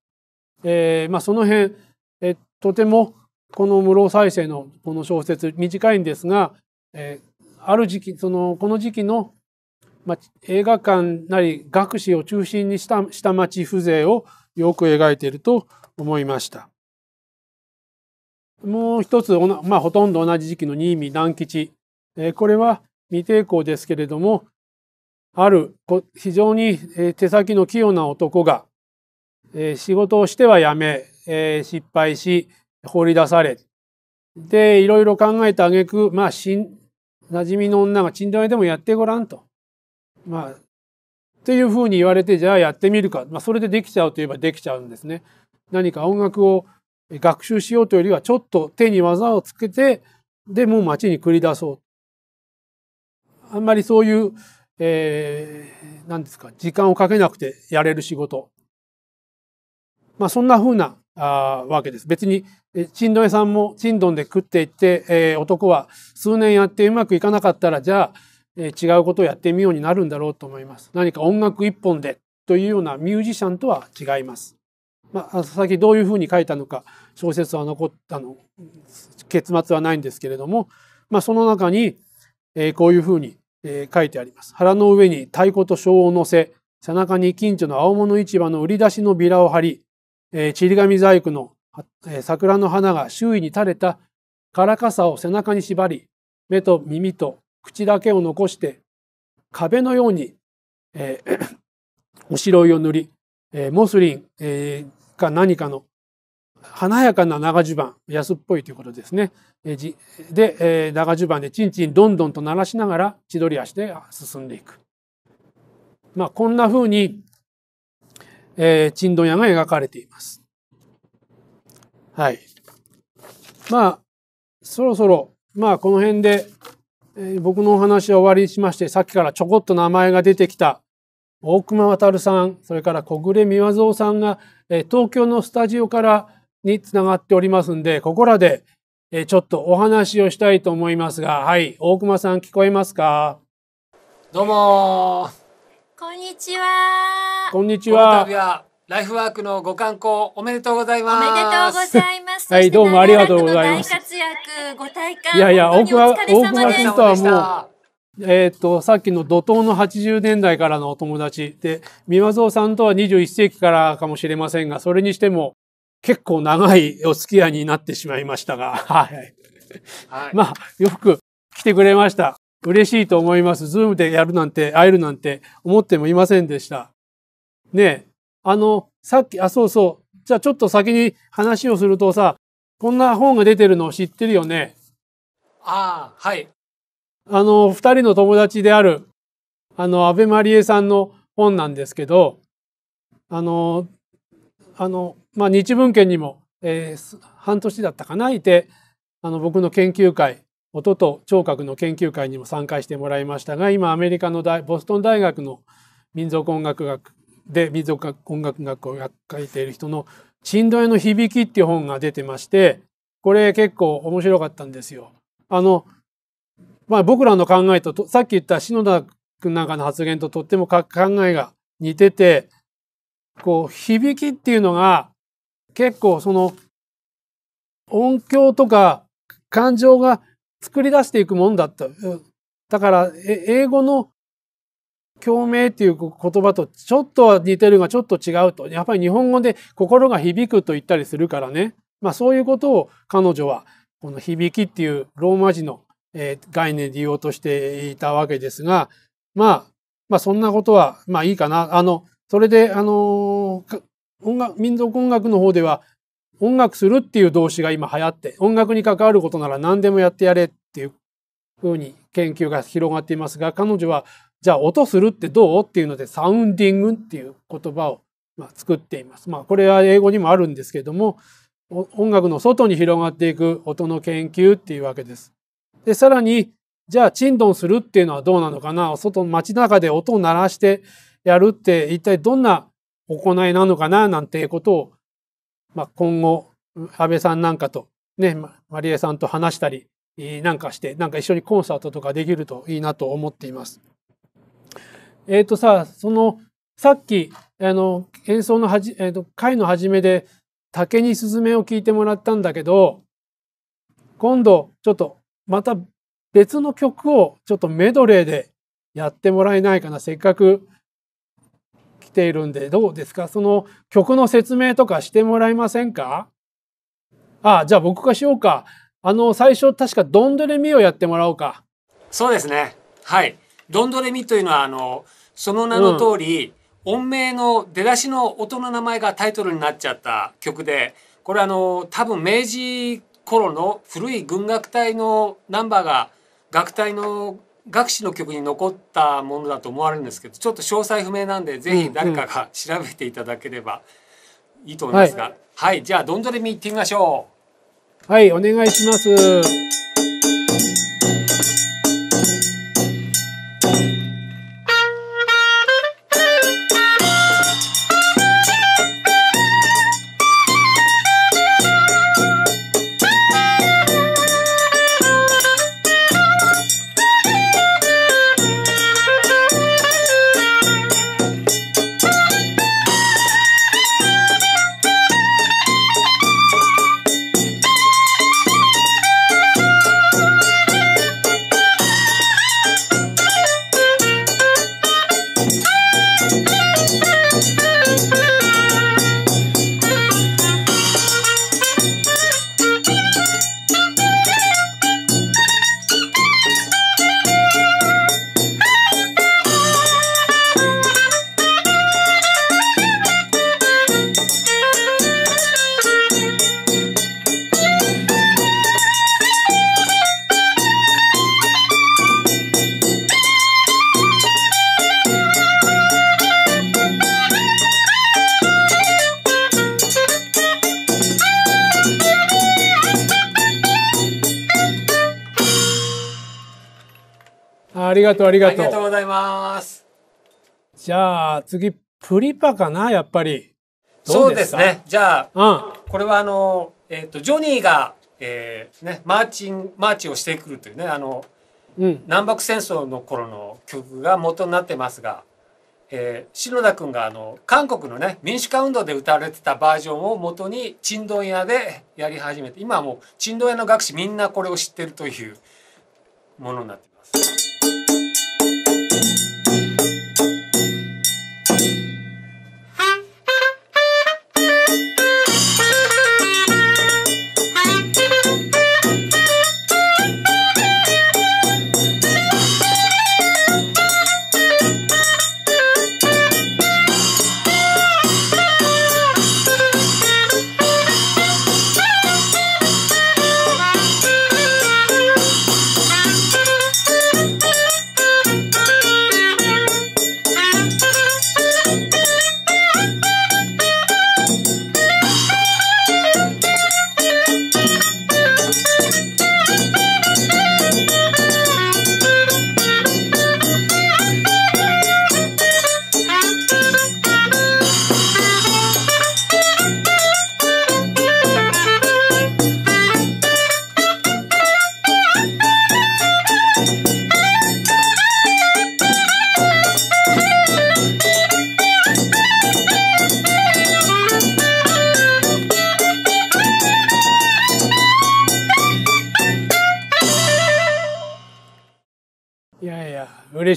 う。えー、まあその辺、えとてもこの室再生のこの小説短いんですが、えー、ある時期、そのこの時期の、まあ、映画館なり学士を中心にしたした町風情をよく描いていると思いました。もう一つ、まあ、ほとんど同じ時期の新見南吉。これは未抵抗ですけれども、ある非常に手先の器用な男が、仕事をしてはやめ、失敗し、放り出され。で、いろいろ考えた挙句、まあ、馴染みの女が、賃貸でもやってごらんと。まあ、っていうふうに言われてじゃあやってみるか、まあ、それでできちゃうといえばできちゃうんですね。何か音楽を学習しようというよりはちょっと手に技をつけてでもう街に繰り出そう。あんまりそういう、えー、何ですか時間をかけなくてやれる仕事。まあ、そんなふうなあわけです。別に、チンドン屋さんもチンドンで食っていって、えー、男は数年やってうまくいかなかったら、じゃあ、え違うことをやってみようになるんだろうと思います。何か音楽一本でというようなミュージシャンとは違います。まあ、さどういうふうに書いたのか小説は残ったの結末はないんですけれども、まあ、その中に、えこういうふうに、え書いてあります。腹の上に太鼓と小を乗せ背中に近所の青物市場の売り出しのビラを貼り、えー、ちり紙細工の、え桜の花が周囲に垂れたからかさを背中に縛り目と耳と口だけを残して壁のように、えー、おしろいを塗り、えー、モスリン、えー、か何かの華やかな長襦袢安っぽいということですね。じで、え長襦袢でちんちんどんどんと鳴らしながら千鳥足で進んでいく。まあ、こんなふうに、えー、チンドン屋が描かれています。はい。まあ、そろそろ、まあ、この辺でえ僕のお話は終わりしまして、さっきからちょこっと名前が出てきた大熊渉さん、それから小暮美和蔵さんが、え東京のスタジオからにつながっておりますんで、ここらで、えちょっとお話をしたいと思いますが、はい、大熊さん聞こえますかどうもこんにちはこんにちはライフワークのご観光おめでとうございます。おめでとうございます。はい、どうもありがとうございます。大活躍、ご体感。いやいや、大倉、大倉君とはもう、えっ、と、さっきの怒涛の80年代からのお友達で、三輪蔵さんとは21世紀からかもしれませんが、それにしても結構長いお付き合いになってしまいましたが、はい。はい、まあ、よく来てくれました。嬉しいと思います。ズームでやるなんて、会えるなんて思ってもいませんでした。ねあの、さっき、あ、そうそう。じゃあちょっと先に話をするとさ、こんな本が出てるの知ってるよね。ああ、はい。あの、二人の友達である、あの、安倍まりえさんの本なんですけど、あの、あの、まあ、日文献にも、えー、半年だったかな、いて、あの、僕の研究会、音と聴覚の研究会にも参加してもらいましたが、今、アメリカの大ボストン大学の民族音楽学で水岡音楽学を書いている人の「チンドの響き」っていう本が出てましてこれ結構面白かったんですよ。あのまあ、僕らの考えとさっき言った篠田君なんかの発言ととっても考えが似ててこう響きっていうのが結構その音響とか感情が作り出していくもんだった。だから英語の共鳴っていう言葉とちょっと似てるがちょっと違うとやっぱり日本語で心が響くと言ったりするからね、まあ、そういうことを彼女はこの「響き」っていうローマ字の、概念で言おうとしていたわけですが、まあ、まあそんなことはまあいいかなあのそれであの音楽民族音楽の方では音楽するっていう動詞が今流行って音楽に関わることなら何でもやってやれっていうふうに研究が広がっていますが彼女はじゃあ音するってどうっていうのでサウンディングっていう言葉をま作っています。まあ、これは英語にもあるんですけども音楽の外に広がっていく音の研究っていうわけです。でさらにじゃあちんどんするっていうのはどうなのかな外の街中で音を鳴らしてやるって一体どんな行いなのかななんていうことを、まあ、今後安倍さんなんかとねまりえさんと話したりなんかしてなんか一緒にコンサートとかできるといいなと思っています。えっ、ー、とさ、その、さっき、あの、演奏のはじ、えっ、ー、と、回の始めで、竹にすずめを聞いてもらったんだけど、今度、ちょっと、また別の曲をちょっとメドレーでやってもらえないかな。せっかく来ているんで、どうですかその曲の説明とかしてもらえませんかああ、じゃあ僕がしようか。あの、最初確かドンドレミをやってもらおうか。そうですね。はい。ドンドレミというのは、あの、その名の通り、うん、音名の出だしの音の名前がタイトルになっちゃった曲でこれあの多分明治頃の古い軍楽隊のナンバーが楽隊の学士の曲に残ったものだと思われるんですけどちょっと詳細不明なんでぜひ誰かが調べていただければいいと思いますが、うんうん、はい、はい、じゃあどんどれみいってみましょう。はいお願いします。がとう、ありがとう。ありがとうございます。じゃあ、次、プリパかな、やっぱり。そうですね。じゃあ、うん、これはあの、えっ、ー、と、ジョニーが、えー、ね、マーチン、マーチをしてくるというね、あの、うん、南北戦争の頃の曲が元になってますが、えー、篠田くんがあの韓国のね民主化運動で歌われてたバージョンを元にちんどん屋でやり始めて今はもうちんどん屋の学士みんなこれを知ってるというものになってます。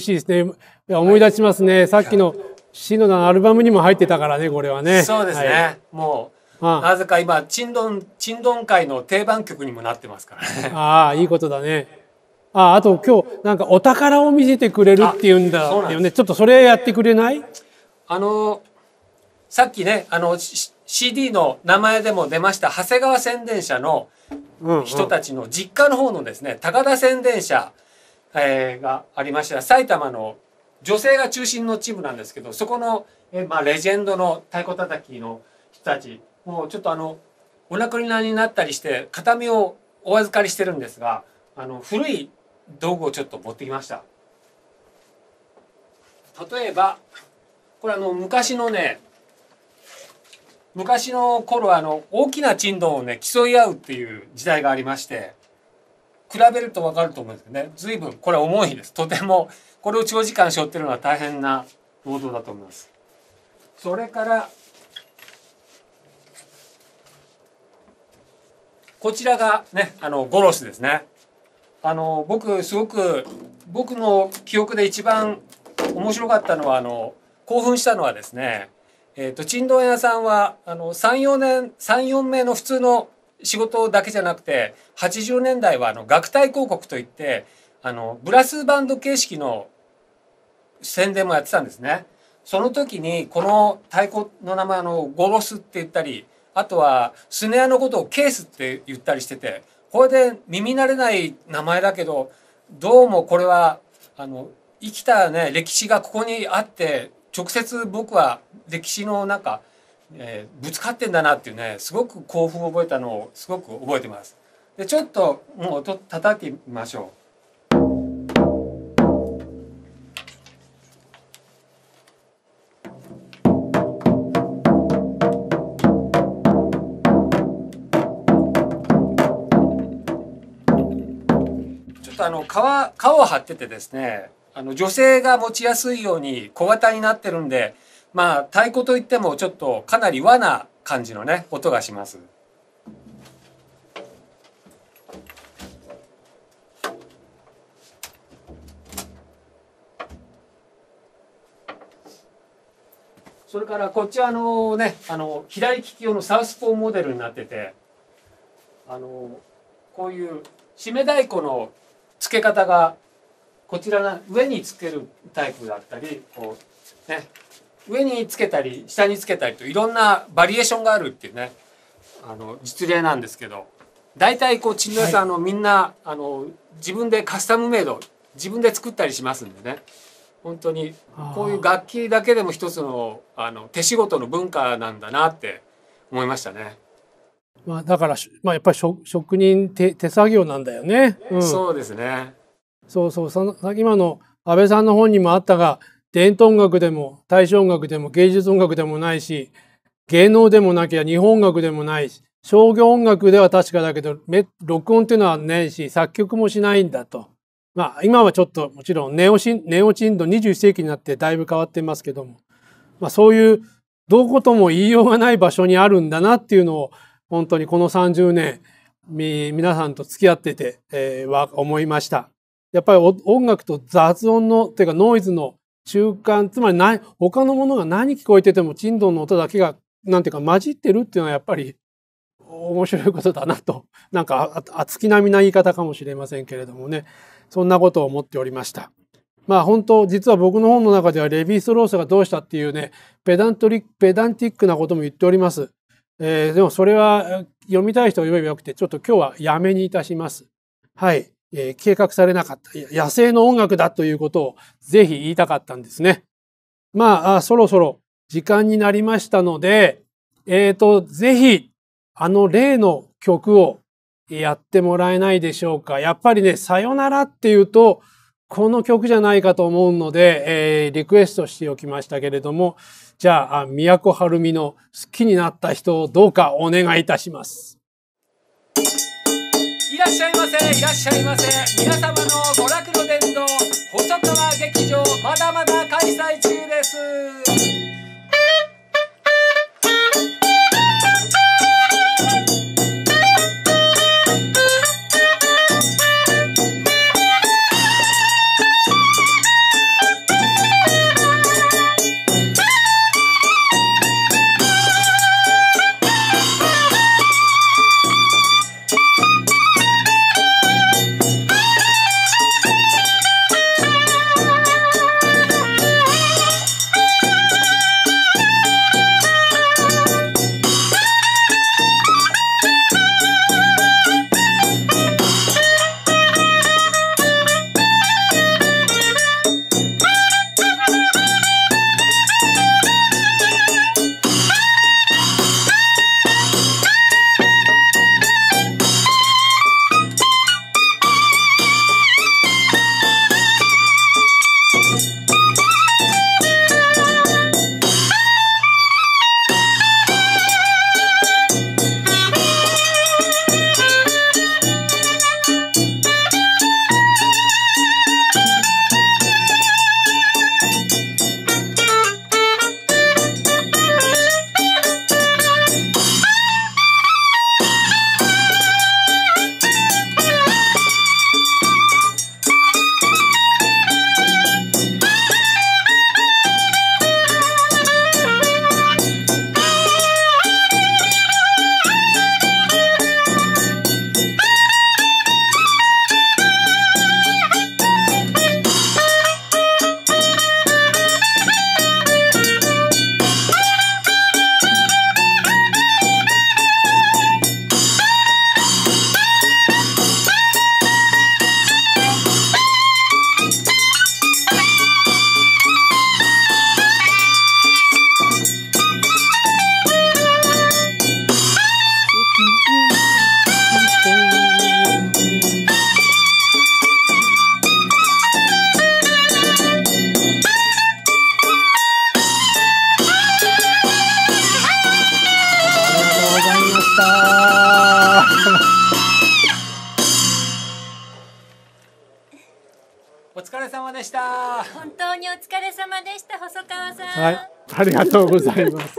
嬉しいですね。いや思い出しますね。さっきの篠田のアルバムにも入ってたからね、これはね。そうですね。はい、もう、はあ、なぜか今、ちんどん、ちんどん会の定番曲にもなってますからね。ああ、いいことだね。ああ、あと今日、なんかお宝を見せてくれるっていうんだよね。ちょっとそれやってくれないあの、さっきね、あの、CD の名前でも出ました長谷川宣伝者の人たちの実家の方のですね、高田宣伝者えー、がありました埼玉の女性が中心のチームなんですけどそこの、えー、まあ、レジェンドの太鼓叩きの人たちもうちょっとあのお亡くなりになったりして形見をお預かりしてるんですがあの古い道具をちょっと持ってきました例えばこれあの昔のね昔の頃あの大きな珍道をね競い合うっていう時代がありまして比べると分かると思うんですけどね随分これ重いですとてもこれを長時間背負ってるのは大変な労働だと思います。それからこちらがねあのゴロスですね。あの僕すごく僕の記憶で一番面白かったのはあの興奮したのはですねえーと、と珍道屋さんはあの34年34名の普通の仕事だけじゃなくて80年代はあの学体広告といってあのブラスバンド形式の宣伝もやってたんですね。その時にこの太鼓の名前のゴロスって言ったりあとはスネアのことをケースって言ったりしててこれで耳慣れない名前だけどどうもこれはあの生きたね歴史がここにあって直接僕は歴史の中えー、ぶつかってんだなっていうねすごく興奮を覚えたのをすごく覚えてます。でちょっともう音叩きましょう。あの皮皮を張っててですねあの女性が持ちやすいように小型になってるんでまあ太鼓といってもちょっとかなり和な感じのね音がします。それからこっちはあのねあの左利き用のサウスポーモデルになっててあのこういう締め太鼓の付け方がこちらの上につけるタイプだったりこうね上につけたり下につけたりといろんなバリエーションがあるっていうねあの実例なんですけど大体こう陳野さん、はい、のみんなあの自分でカスタムメイド自分で作ったりしますんでね本当にこういう楽器だけでも一つのあの手仕事の文化なんだなって思いましたね。まあ、だから、まあ、やっぱり職人手手作業なんだよね。うん、そうですね。そうそうその今の安倍さんの本にもあったが伝統音楽でも大正音楽でも芸術音楽でもないし芸能でもなきゃ日本音楽でもないし商業音楽では確かだけど録音っていうのはないし作曲もしないんだと。まあ今はちょっともちろんネオシンネオチンド21世紀になってだいぶ変わってますけども、まあ、そういうどうことも言いようがない場所にあるんだなっていうのを本当にこの30年皆さんと付き合ってて、えー、は思いました。やっぱり音楽と雑音のというかノイズの中間、つまりな他のものが何聞こえてても、珍道の音だけが、なんていうか、混じってるっていうのはやっぱり、面白いことだなと、なんか、熱き並みな言い方かもしれませんけれどもね、そんなことを思っておりました。まあ本当、実は僕の本の中では、レヴィ・ストロースがどうしたっていうね、ペダントリペダンティックなことも言っております。えー、でもそれは、読みたい人を読めばよくて、ちょっと今日はやめにいたします。はい。えー、計画されなかった野生の音楽だということをぜひ言いたかったんですね。まあそろそろ時間になりましたので、えっ、ー、と、ぜひあの例の曲をやってもらえないでしょうか。やっぱりね、さよならっていうと、この曲じゃないかと思うので、えー、リクエストしておきましたけれども、じゃあ、宮古晴美の好きになった人をどうかお願いいたします。らっしゃいませいらっしゃいませ皆様の娯楽の殿堂細川劇場まだまだ開催中ですとうございます。